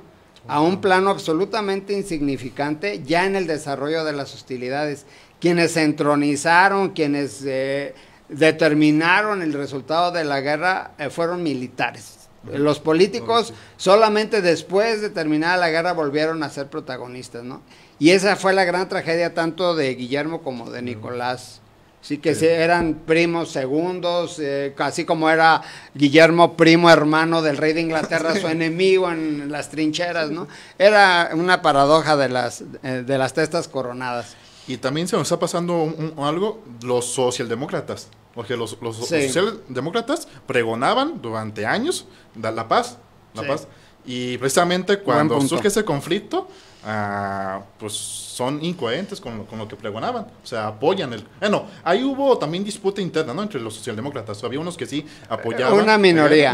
a un plano absolutamente insignificante ya en el desarrollo de las hostilidades. Quienes entronizaron, quienes eh, determinaron el resultado de la guerra eh, fueron militares. Los políticos solamente después de terminar la guerra volvieron a ser protagonistas, ¿no? Y esa fue la gran tragedia tanto de Guillermo como de Nicolás Sí, que eran primos segundos, eh, así como era Guillermo primo hermano del rey de Inglaterra, su [laughs] enemigo en las trincheras, ¿no? Era una paradoja de las, eh, de las testas coronadas. Y también se nos está pasando algo, los socialdemócratas, porque los, los, socialdemócratas pregonaban durante años la, paz, la paz. Y precisamente cuando surge ese conflicto, ah, pues son incoherentes con lo, que pregonaban. O sea, apoyan el... Bueno, eh, ahí hubo también disputa interna, ¿no? Entre los socialdemócratas. Había unos que sí apoyaban... Una minoría.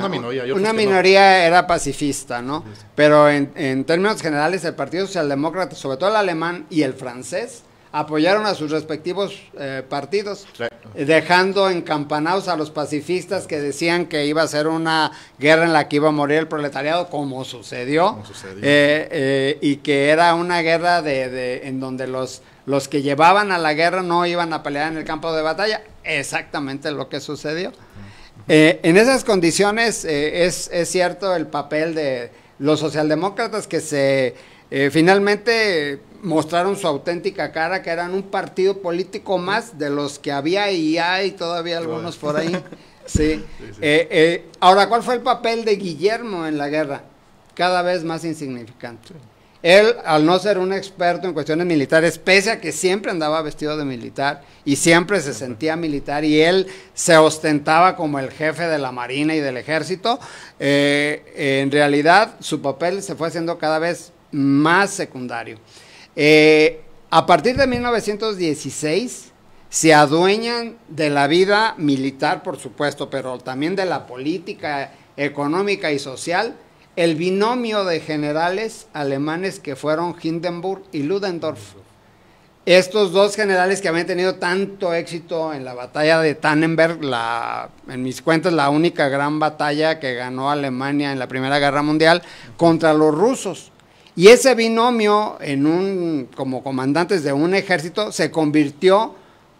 una minoría, era pacifista, ¿no? Pero en, en, términos generales, el Partido Socialdemócrata, sobre todo el alemán y el francés, apoyaron a sus respectivos eh, partidos dejando en encampanados a los pacifistas que decían que iba a ser una guerra en la que iba a morir el proletariado, como sucedió, eh, eh, y que era una guerra en donde los, los que llevaban a la guerra no iban a pelear en el campo de batalla, exactamente lo que sucedió. Eh, en esas condiciones es, cierto el papel de los socialdemócratas que se... finalmente mostraron su auténtica cara, que eran un partido político más de los que había y hay todavía algunos por ahí. [laughs] Sí. Eh, eh, ahora, ¿cuál fue el papel de Guillermo en la guerra? Cada vez más insignificante. Él, al no ser un experto en cuestiones militares, pese a que siempre andaba vestido de militar y siempre se sentía militar y él se ostentaba como el jefe de la Marina y del Ejército, eh, en realidad su papel se fue haciendo cada vez más secundario. Eh, a partir de 1916 se adueñan de la vida militar, por supuesto, pero también de la política económica y social, el binomio de generales alemanes que fueron Hindenburg y Ludendorff. Estos dos generales que habían tenido tanto éxito en la batalla de Tannenberg, en mis cuentas la única gran batalla que ganó Alemania en la Primera Guerra Mundial contra los rusos. Y ese binomio, en un, como comandantes de un ejército, se convirtió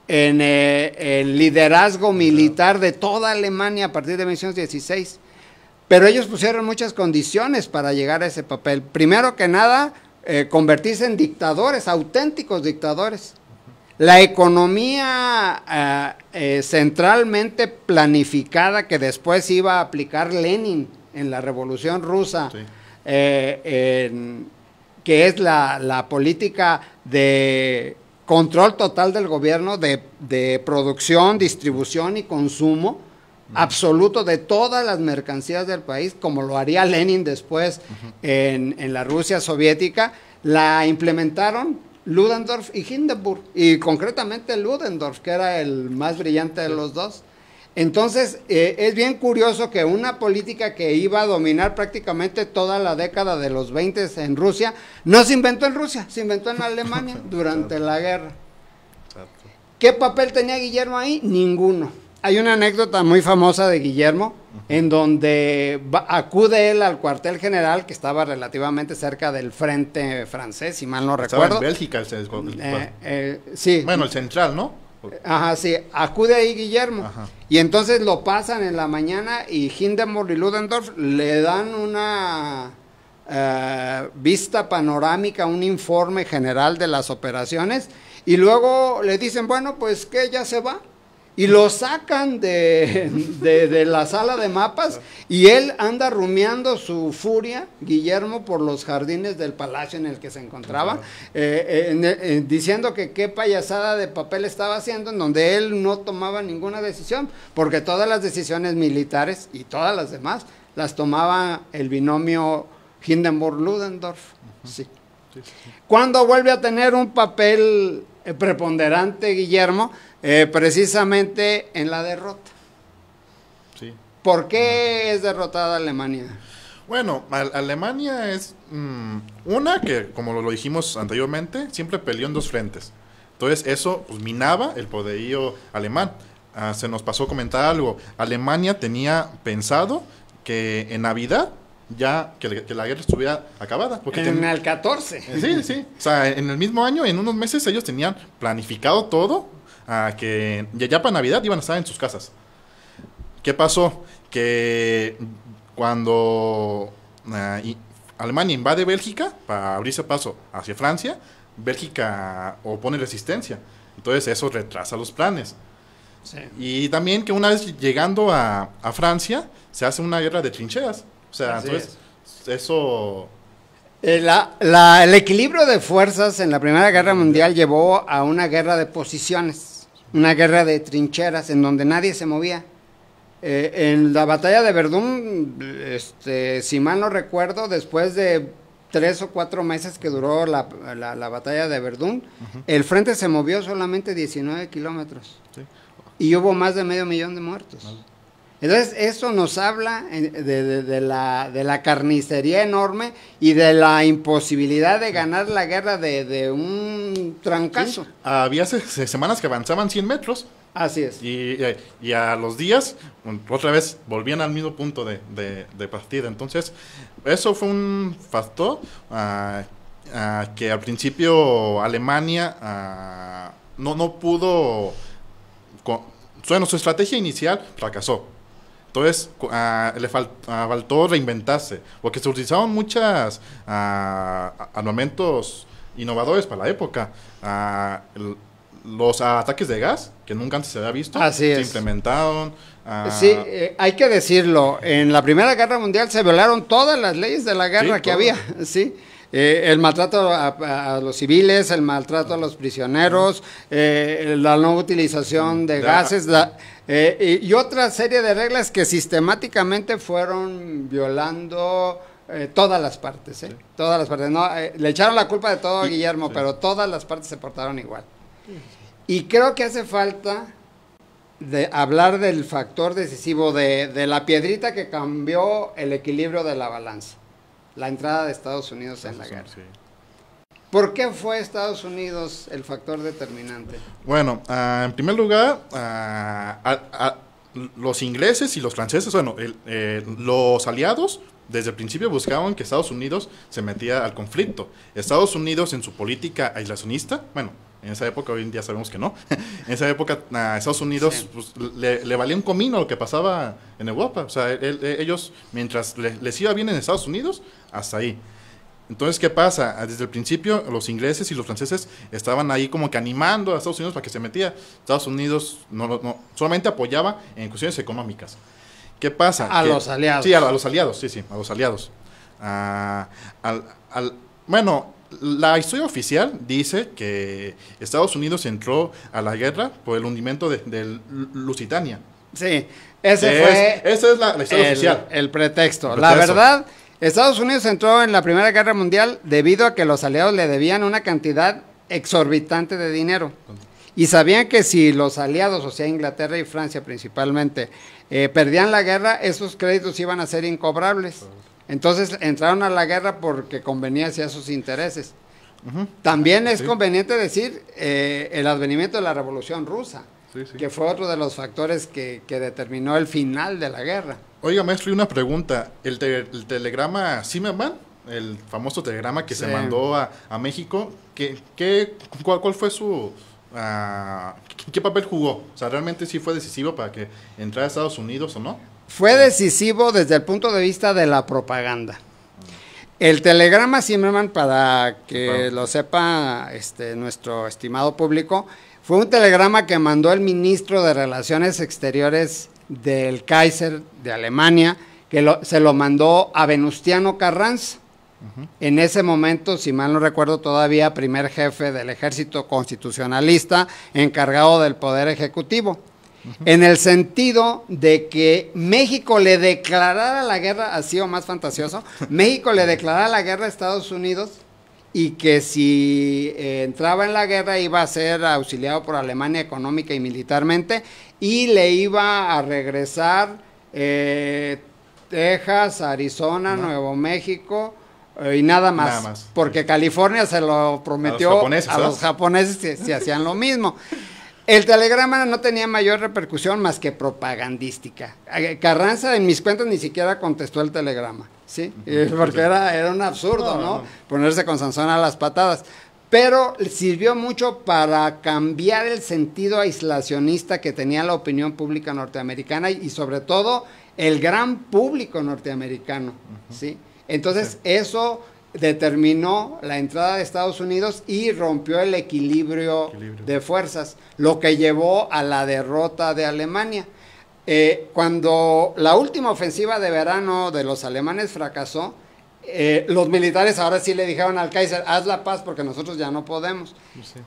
en el eh, liderazgo militar de toda Alemania a partir de 1916. Pero ellos pusieron muchas condiciones para llegar a ese papel. Primero que nada, eh, convertirse en dictadores, auténticos dictadores. La economía eh, centralmente planificada que después iba a aplicar Lenin en la Revolución Rusa. Eh, que es la, política de control total del gobierno de, producción, distribución y consumo absoluto de todas las mercancías del país, como lo haría Lenin después en, en la Rusia soviética, la implementaron Ludendorff y Hindenburg, y concretamente Ludendorff, que era el más brillante de los dos. Entonces, eh, es bien curioso que una política que iba a dominar prácticamente toda la década de los 20 en Rusia, no se inventó en Rusia, se inventó en Alemania [laughs] durante la guerra. ¿Qué papel tenía Guillermo ahí? Ninguno. Hay una anécdota muy famosa de Guillermo, en donde acude él al cuartel general que estaba relativamente cerca del frente francés, si mal no recuerdo. Bélgica, eh, eh, sí. Bueno, el central, ¿no? Ajá, sí, acude ahí Guillermo. Y entonces lo pasan en la mañana y Hindenburg y Ludendorff le dan una eh, vista panorámica, un informe general de las operaciones y luego le dicen, bueno, pues que ya se va y lo sacan [laughs] de, de, la sala de mapas y él anda rumiando su furia, Guillermo, por los jardines del palacio en el que se encontraba, eh, eh, eh, diciendo que qué payasada de papel estaba haciendo, en donde él no tomaba ninguna decisión, porque todas las decisiones militares y todas las demás las tomaba el binomio Hindenburg-Ludendorff. Sí. Cuando vuelve a tener un papel eh, preponderante, Guillermo, eh, precisamente en la derrota. Sí. ¿Por qué es derrotada Alemania? Bueno, Alemania es mm, una que, como lo, dijimos anteriormente, siempre peleó en dos frentes. Entonces eso pues, minaba el poderío alemán. Ah, se nos pasó comentar algo. Alemania tenía pensado que en Navidad ya que, la guerra estuviera acabada. Porque en el 14. Sí, sí. O sea, en el mismo año, en unos meses, ellos tenían planificado todo a que ya para Navidad iban a estar en sus casas. ¿Qué pasó? Que cuando ah, Alemania invade Bélgica para abrirse paso hacia Francia, Bélgica opone resistencia. Entonces eso retrasa los planes. Y también que una vez llegando a, a Francia, se hace una guerra de trincheras. O sea, entonces, eso... Eh, el equilibrio de fuerzas en la Primera Guerra Mundial llevó a una guerra de posiciones, una guerra de trincheras en donde nadie se movía. Eh, en la batalla de Verdún, este, si mal no recuerdo, después de tres o cuatro meses que duró la, batalla de Verdún, el frente se movió solamente 19 kilómetros. Y hubo más de medio millón de muertos. Entonces, eso nos habla eh, de, la, de, la, carnicería enorme y de la imposibilidad de ganar la guerra de, un trancazo. había semanas que avanzaban 100 metros. Así es. Y, a los días, otra vez, volvían al mismo punto de, partida. Entonces, eso fue un factor ah, ah, que al principio Alemania ah, no, no pudo... bueno, su estrategia inicial fracasó. Entonces, ah, le ah, faltó reinventarse, porque se utilizaban muchos ah, armamentos innovadores para la época. los ataques de gas, que nunca antes se había visto, se implementaron. sí, eh, hay que decirlo, en la Primera Guerra Mundial se violaron todas las leyes de la guerra que había, [laughs] sí. Eh, el maltrato a, los civiles, el maltrato a los prisioneros, eh, la no utilización de gases eh, y, otra serie de reglas que sistemáticamente fueron violando todas las partes. Todas las partes. No, le echaron la culpa de todo a Guillermo, pero todas las partes se portaron igual. Y creo que hace falta de hablar del factor decisivo, de la piedrita que cambió el equilibrio de la balanza la entrada de Estados Unidos en la guerra. ¿Por qué fue Estados Unidos el factor determinante? Bueno, ah, en primer lugar, ah, los ingleses y los franceses, bueno, eh, los aliados desde el principio buscaban que Estados Unidos se metiera al conflicto. Estados Unidos en su política aislacionista, bueno, en esa época, hoy en día sabemos que no. [laughs] en esa época, a Estados Unidos pues, le, valía un comino lo que pasaba en Europa. O sea, ellos, mientras les, iba bien en Estados Unidos, hasta ahí. Entonces, ¿qué pasa? Ah, desde el principio, los ingleses y los franceses estaban ahí como que animando a Estados Unidos para que se metía. Estados Unidos no, solamente apoyaba en cuestiones económicas. ¿Qué pasa? A los aliados. Sí, a, los aliados, sí, sí, a los aliados. Ah, al, al, bueno, la historia oficial dice que Estados Unidos entró a la guerra por el hundimiento de, Lusitania. Sí, ese fue. Esa es la, historia el, oficial. El pretexto. La verdad, Estados Unidos entró en la Primera Guerra Mundial debido a que los aliados le debían una cantidad exorbitante de dinero. Y sabían que si los aliados, o sea, Inglaterra y Francia principalmente, eh, perdían la guerra, esos créditos iban a ser incobrables. Entonces entraron a la guerra porque convenía hacia sus intereses. También es conveniente decir eh, el advenimiento de la Revolución Rusa, que fue otro de los factores que, determinó el final de la guerra. Oiga, maestro, y una pregunta. ¿El, telegrama Zimmerman, el famoso telegrama que se mandó a, México, ¿qué, qué, cuál, fue su, ah, ¿qué, papel jugó? O sea, ¿realmente sí fue decisivo para que entrara a Estados Unidos o no? Fue decisivo desde el punto de vista de la propaganda. El telegrama Zimmerman, para que lo sepa este, nuestro estimado público, fue un telegrama que mandó el ministro de Relaciones Exteriores del Kaiser de Alemania, que se lo mandó a Venustiano Carranza. En ese momento, si mal no recuerdo, todavía primer jefe del ejército constitucionalista encargado del poder ejecutivo en el sentido de que México le declarara la guerra, ha sido más fantasioso, [laughs] México le declarara la guerra a Estados Unidos y que si eh, entraba en la guerra iba a ser auxiliado por Alemania económica y militarmente y le iba a regresar eh, Texas, Arizona, Nuevo México eh, y nada más, porque California se lo prometió a los japoneses, si hacían lo mismo. [laughs] El telegrama no tenía mayor repercusión más que propagandística. Eh, Carranza en mis cuentas ni siquiera contestó el telegrama, ¿sí? Eh, porque era, un absurdo, no, Ponerse con Sansón a las patadas. Pero sirvió mucho para cambiar el sentido aislacionista que tenía la opinión pública norteamericana y, sobre todo el gran público norteamericano, ¿sí? Entonces, eso determinó la entrada de Estados Unidos y rompió el equilibrio, de fuerzas, lo que llevó a la derrota de Alemania. Eh, cuando la última ofensiva de verano de los alemanes fracasó, eh, los militares ahora sí le dijeron al Kaiser, haz la paz porque nosotros ya no podemos.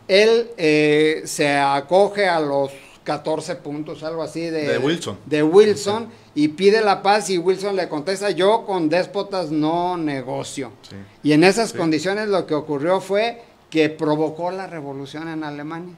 Él eh, se acoge a los 14 puntos, algo así de, Wilson. De Wilson y pide la paz y Wilson le contesta, yo con déspotas no negocio. Y en esas condiciones lo que ocurrió fue que provocó la revolución en Alemania.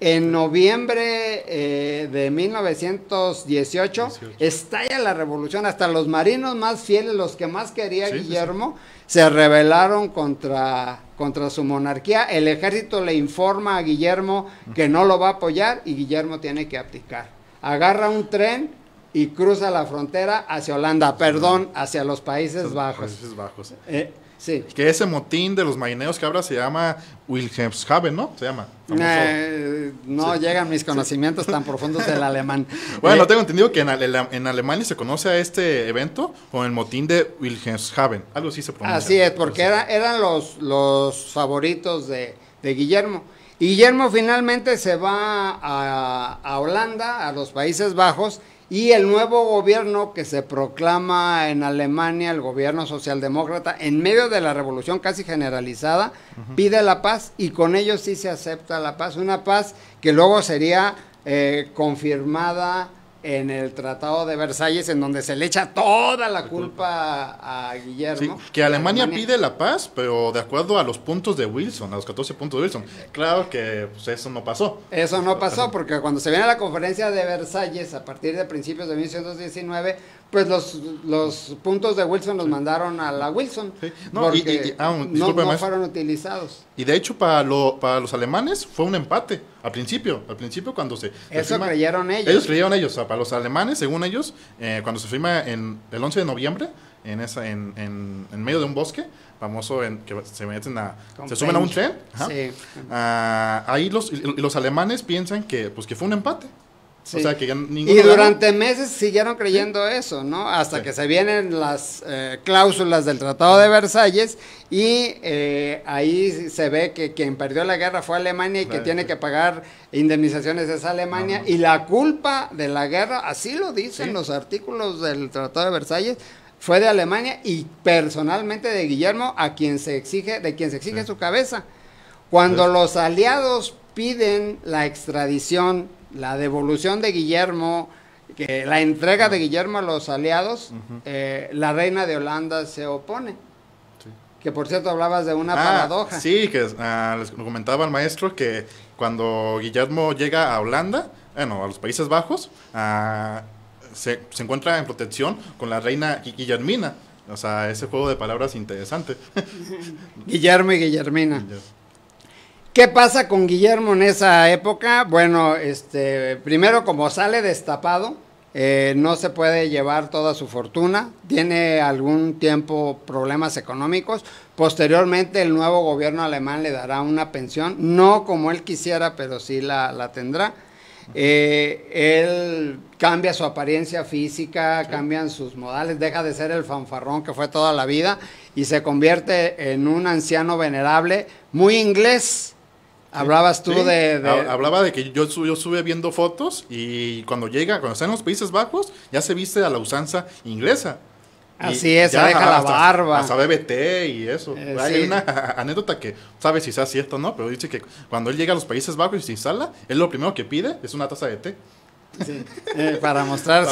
En noviembre eh, de 1918 estalla la revolución, hasta los marinos más fieles, los que más quería Guillermo, se rebelaron contra, contra su monarquía. El ejército le informa a Guillermo que no lo va a apoyar y Guillermo tiene que abdicar. Agarra un tren y cruza la frontera hacia Holanda, perdón, hacia los Países Bajos. Bajos. Eh, que ese motín de los marineros que habla se llama Wilhelmshaven, ¿no? Se llama. Eh, no llegan mis conocimientos tan profundos del alemán. [laughs] Bueno, eh, tengo entendido que en, Alemania se conoce a este evento con el motín de Wilhelmshaven. Algo así se pronuncia. Así es, porque eran los, favoritos de, Guillermo. Guillermo finalmente se va a, a Holanda, a los Países Bajos, y el nuevo gobierno que se proclama en Alemania, el gobierno socialdemócrata, en medio de la revolución casi generalizada, pide la paz y con ello sí se acepta la paz, una paz que luego sería eh, confirmada en el Tratado de Versalles, en donde se le echa toda la culpa a, Guillermo. que Alemania, pide la paz, pero de acuerdo a los puntos de Wilson, a los 14 puntos de Wilson. Claro que pues, eso no pasó. Eso no pasó, porque cuando se viene a la conferencia de Versalles, a partir de principios de 1919, pues los, los puntos de Wilson los mandaron a la Wilson. No, porque ah, no, fueron utilizados. Y de hecho, para, lo, para los alemanes fue un empate. Al principio, al principio cuando se... Eso creyeron ellos. Ellos creyeron ellos. para los alemanes, según ellos, eh, cuando se firma en, el 11 de noviembre, en, esa, en, en, medio de un bosque, famoso en, que se meten a... se suben a un tren. Sí. Ah, ahí los, los alemanes piensan que, pues, que fue un empate y durante meses siguieron creyendo eso, ¿no? Hasta que se vienen las eh, cláusulas del Tratado de Versalles y eh, ahí se ve que quien perdió la guerra fue Alemania y que tiene que pagar indemnizaciones esa Alemania. Y la culpa de la guerra, así lo dicen los artículos del Tratado de Versalles, fue de Alemania y personalmente de Guillermo, a quien se exige, de quien se exige su cabeza. Cuando los aliados piden la extradición la devolución de Guillermo, que la entrega de Guillermo a los aliados, eh, la reina de Holanda se opone. Que por cierto hablabas de una ah, paradoja. Sí, que ah, les comentaba el maestro que cuando Guillermo llega a Holanda, bueno, a los Países Bajos, ah, se, encuentra en protección con la reina Guillermina. O sea, ese juego de palabras interesante. [laughs] Guillermo y Guillermina. ¿Qué pasa con Guillermo en esa época? Bueno, este, primero como sale destapado, eh, no se puede llevar toda su fortuna, tiene algún tiempo problemas económicos. Posteriormente el nuevo gobierno alemán le dará una pensión, no como él quisiera, pero sí la, tendrá. Eh, él cambia su apariencia física, cambian sus modales, deja de ser el fanfarrón que fue toda la vida y se convierte en un anciano venerable, muy inglés, Hablabas tú de, Hablaba de que yo, yo sube viendo fotos y cuando llega, cuando está en los Países Bajos, ya se viste a la usanza inglesa. Así es, se deja la barba. bebe té y eso. Eh, Hay una [laughs] anécdota que, sabe si sea cierto o no, pero dice que cuando él llega a los Países Bajos y se instala, él lo primero que pide es una taza de té. Eh, para mostrar,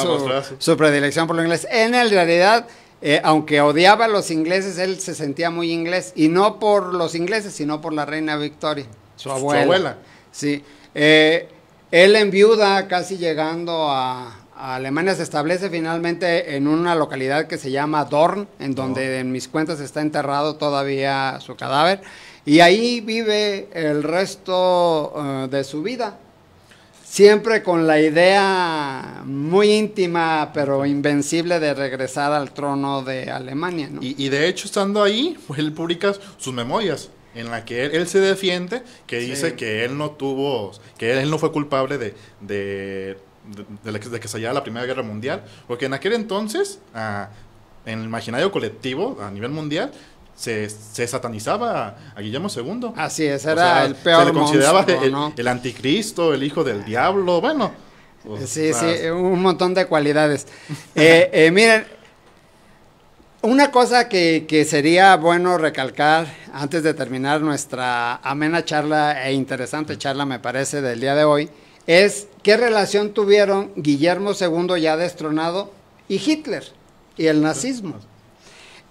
[laughs] su, predilección por lo inglés. En realidad, eh, aunque odiaba a los ingleses, él se sentía muy inglés. Y no por los ingleses, sino por la reina Victoria. Su abuela. Sí. Eh, él en viuda, casi llegando a, Alemania, se establece finalmente en una localidad que se llama Dorn, en donde en mis cuentas está enterrado todavía su cadáver, y ahí vive el resto eh, de su vida, siempre con la idea muy íntima pero invencible de regresar al trono de Alemania. Y, y, de hecho, estando ahí, [laughs] él publica sus memorias en la que él, se defiende, que dice que él no tuvo, que él, no fue culpable de, de, que se la Primera Guerra Mundial, porque en aquel entonces, ah, en el imaginario colectivo a nivel mundial, se, satanizaba a Guillermo II. Así es, era el peor. Se le consideraba el, anticristo, el hijo del diablo, bueno. sí, sí, un montón de cualidades. [laughs] Eh, eh, miren, una cosa que, sería bueno recalcar antes de terminar nuestra amena charla e interesante charla, me parece, del día de hoy, es qué relación tuvieron Guillermo II ya destronado y Hitler y el nazismo.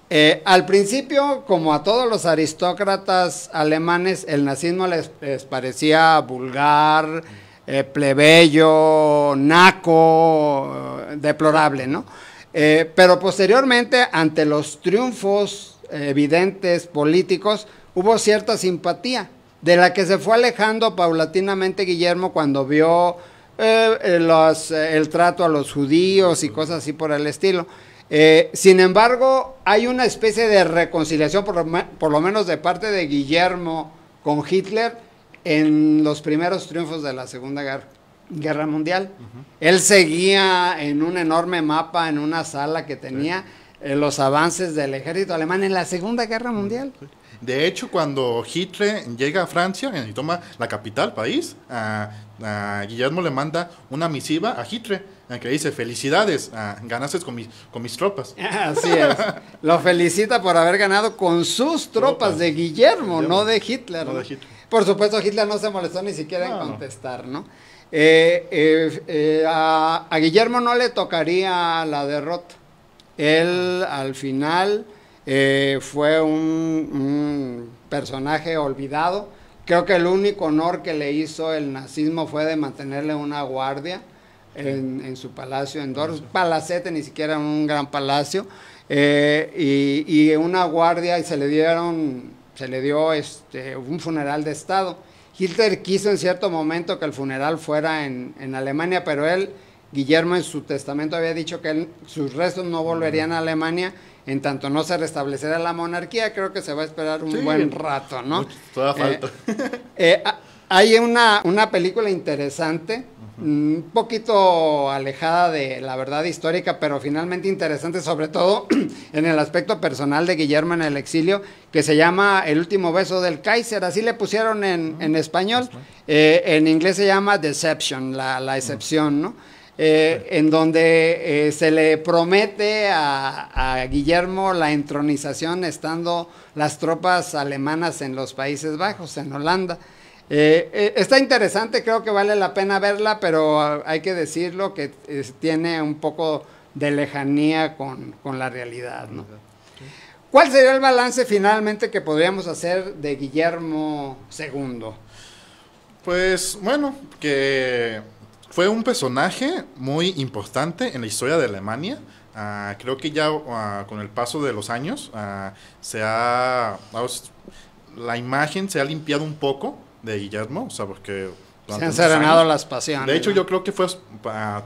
Eh, al principio, como a todos los aristócratas alemanes, el nazismo les, parecía vulgar, eh, plebeyo, naco, eh, deplorable, ¿no? Eh, pero posteriormente, ante los triunfos evidentes políticos, hubo cierta simpatía, de la que se fue alejando paulatinamente Guillermo cuando vio eh, eh, el trato a los judíos y cosas así por el estilo. sin embargo, hay una especie de reconciliación, por lo menos de parte de Guillermo con Hitler, en los primeros triunfos de la Segunda Guerra. Guerra Mundial. Él seguía en un enorme mapa, en una sala que tenía eh, los avances del ejército alemán en la Segunda Guerra Mundial. De hecho, cuando Hitler llega a Francia eh, y toma la capital país, Guillermo le manda una misiva a Hitler en que dice, felicidades, ganaste con, mis con mis tropas. [laughs] Así es. Lo felicita por haber ganado con sus tropas, de Guillermo, no de Hitler. Por supuesto, Hitler no se molestó ni siquiera en contestar, ¿no? Eh, eh, eh, a, Guillermo no le tocaría la derrota. Él al final fue un, personaje olvidado. Creo que el único honor que le hizo el nazismo fue de mantenerle una guardia en, su palacio en dos palacete, ni siquiera un gran palacio, y, una guardia y se le dieron, se le dio este, un funeral de estado Hitler quiso en cierto momento que el funeral fuera en, Alemania, pero él, Guillermo, en su testamento había dicho que sus restos no volverían a Alemania en tanto no se restableciera la monarquía, creo que se va a esperar un buen rato, ¿no? toda eh, falta. Eh, ah, hay una, una película interesante, un poquito alejada de la verdad histórica, pero finalmente interesante, sobre todo [clears throat] en el aspecto personal de Guillermo en el exilio, que se llama El último beso del Kaiser, así le pusieron en, ah, español, pues eh, en inglés se llama Deception, la, excepción, ¿no? Eh, en donde eh, se le promete a, Guillermo la entronización estando las tropas alemanas en los Países Bajos, en Holanda. Eh, eh, está interesante, creo que vale la pena verla, pero ah, hay que decirlo que tiene un poco de lejanía con, la realidad, ¿Cuál sería el balance finalmente que podríamos hacer de Guillermo II? Pues bueno, que fue un personaje muy importante en la historia de Alemania. Ah, creo que ya ah, con el paso de los años se ha, la imagen se ha limpiado un poco de Guillermo, o sea, porque... Se han serenado las pasiones. De hecho, yo creo que fue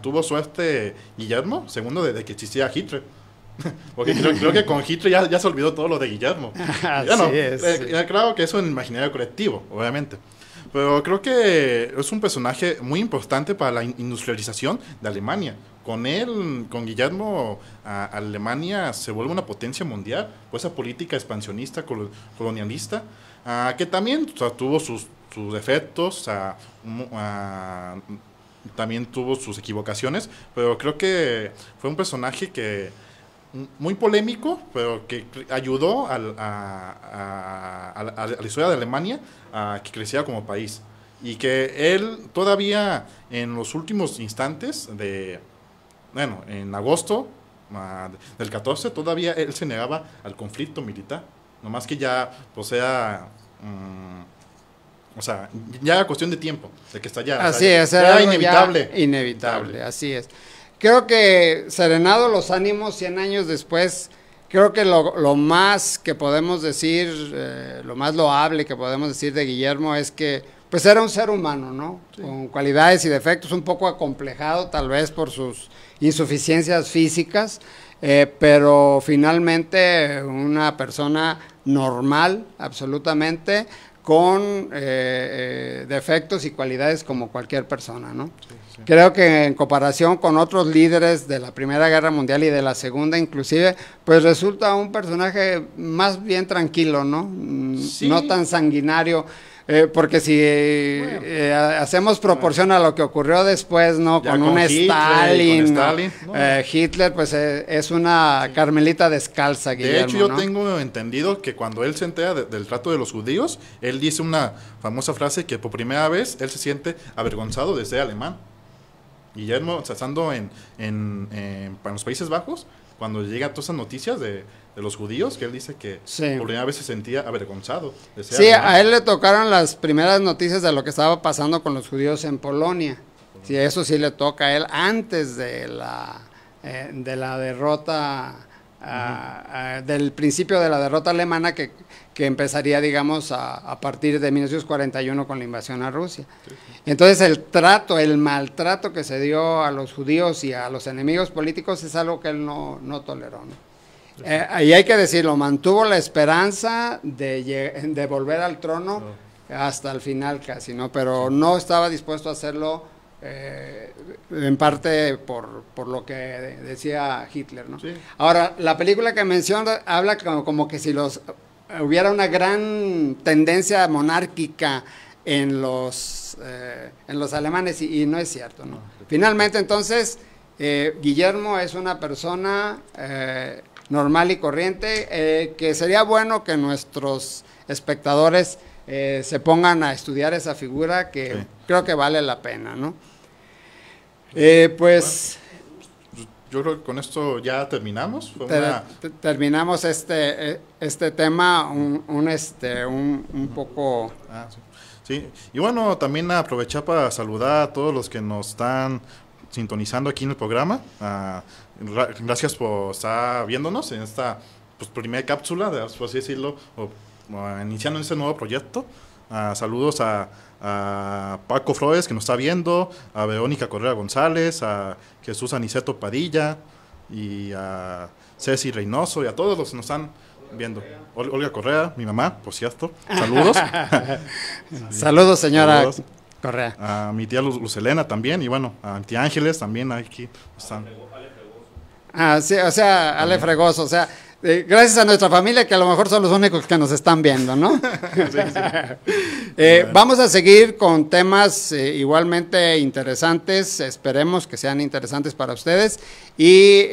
tuvo suerte Guillermo, segundo, desde que existía Hitler. [laughs] Porque creo, que con Hitler ya, se olvidó todo lo de Guillermo. [laughs] no, es, eh, Claro que eso es un imaginario colectivo, obviamente. Pero creo que es un personaje muy importante para la industrialización de Alemania. Con él, con Guillermo, Alemania se vuelve una potencia mundial por pues, esa política expansionista, colonialista, ah, que también tuvo sus sus defectos, también tuvo sus equivocaciones, pero creo que fue un personaje que muy polémico, pero que ayudó a, la historia de Alemania a que creciera como país. Y que él todavía en los últimos instantes de, bueno, en agosto ah, del 14, todavía él se negaba al conflicto militar. Nomás que ya, posea pues, mm, o sea, ya era cuestión de tiempo, de que está Así es, era, inevitable. Inevitable, así es. Creo que serenado los ánimos 100 años después, creo que lo, más que podemos decir, eh, lo más loable que podemos decir de Guillermo es que pues era un ser humano, ¿no? Con cualidades y defectos, un poco acomplejado tal vez por sus insuficiencias físicas, eh, pero finalmente una persona normal, absolutamente, con eh, eh, defectos y cualidades como cualquier persona, ¿no? Creo que en comparación con otros líderes de la Primera Guerra Mundial y de la Segunda inclusive, pues resulta un personaje más bien tranquilo, ¿no? Mm, no tan sanguinario eh, porque si eh, eh, hacemos proporción a lo que ocurrió después, ¿no? Con, un Stalin. Hitler, pues es una carmelita descalza. Guillermo, de hecho, yo tengo entendido que cuando él se entera del trato de los judíos, él dice una famosa frase que por primera vez él se siente avergonzado de ser alemán. y ya sea, estando en, en los Países Bajos, cuando llega todas esas noticias de, los judíos, que él dice que por primera vez se sentía avergonzado. sí, a él le tocaron las primeras noticias de lo que estaba pasando con los judíos en Polonia. Sí, eso sí le toca a él antes de la, eh, de la derrota del principio de la derrota alemana que, que empezaría, digamos, a, partir de 1941 con la invasión a Rusia. Entonces el trato, el maltrato que se dio a los judíos y a los enemigos políticos es algo que él no, toleró. y eh, hay que decirlo, mantuvo la esperanza de, de volver al trono hasta el final casi, ¿no? Pero no estaba dispuesto a hacerlo eh, en parte por, lo que decía Hitler, ¿no? Ahora, la película que menciona habla como, que si los hubiera una gran tendencia monárquica en los, eh, en los alemanes y, no es cierto, ¿no? Finalmente, entonces, eh, Guillermo es una persona eh, normal y corriente que sería bueno que nuestros espectadores se pongan a estudiar esa figura que creo que vale la pena, ¿no? Eh, pues, pues... yo creo que con esto ya terminamos. Terminamos este, e, este tema un, este, un, poco... Ah, y bueno, también aprovechar para saludar a todos los que nos están sintonizando aquí en el programa. Ah, gracias por estar viéndonos en esta pues, primera cápsula, por así decirlo, o, iniciando este nuevo proyecto saludos a, Paco Flores, que nos está viendo, a Verónica Correa González, a Jesús Aniceto Padilla y a Ceci Reynoso y a todos los que nos están viendo. Olga Correa, mi mamá, por cierto. Saludos. [laughs] saludos, señora. Correa. A mi tía Lucelena también, y bueno, a Ángeles también aquí están. Ah, sí, o sea, Ale Fregoso, o sea, eh, gracias a nuestra familia, que a lo mejor son los únicos que nos están viendo, ¿no? [laughs] Eh, vamos a seguir con temas eh, igualmente interesantes, esperemos que sean interesantes para ustedes y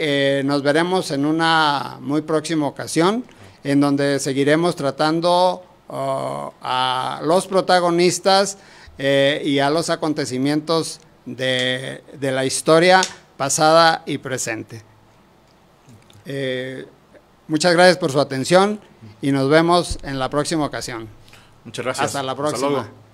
nos veremos en una muy próxima ocasión en donde seguiremos tratando oh, a los protagonistas y a los acontecimientos de, la historia pasada y presente. Muchas gracias por su atención y nos vemos en la próxima ocasión. Muchas gracias. Hasta la próxima.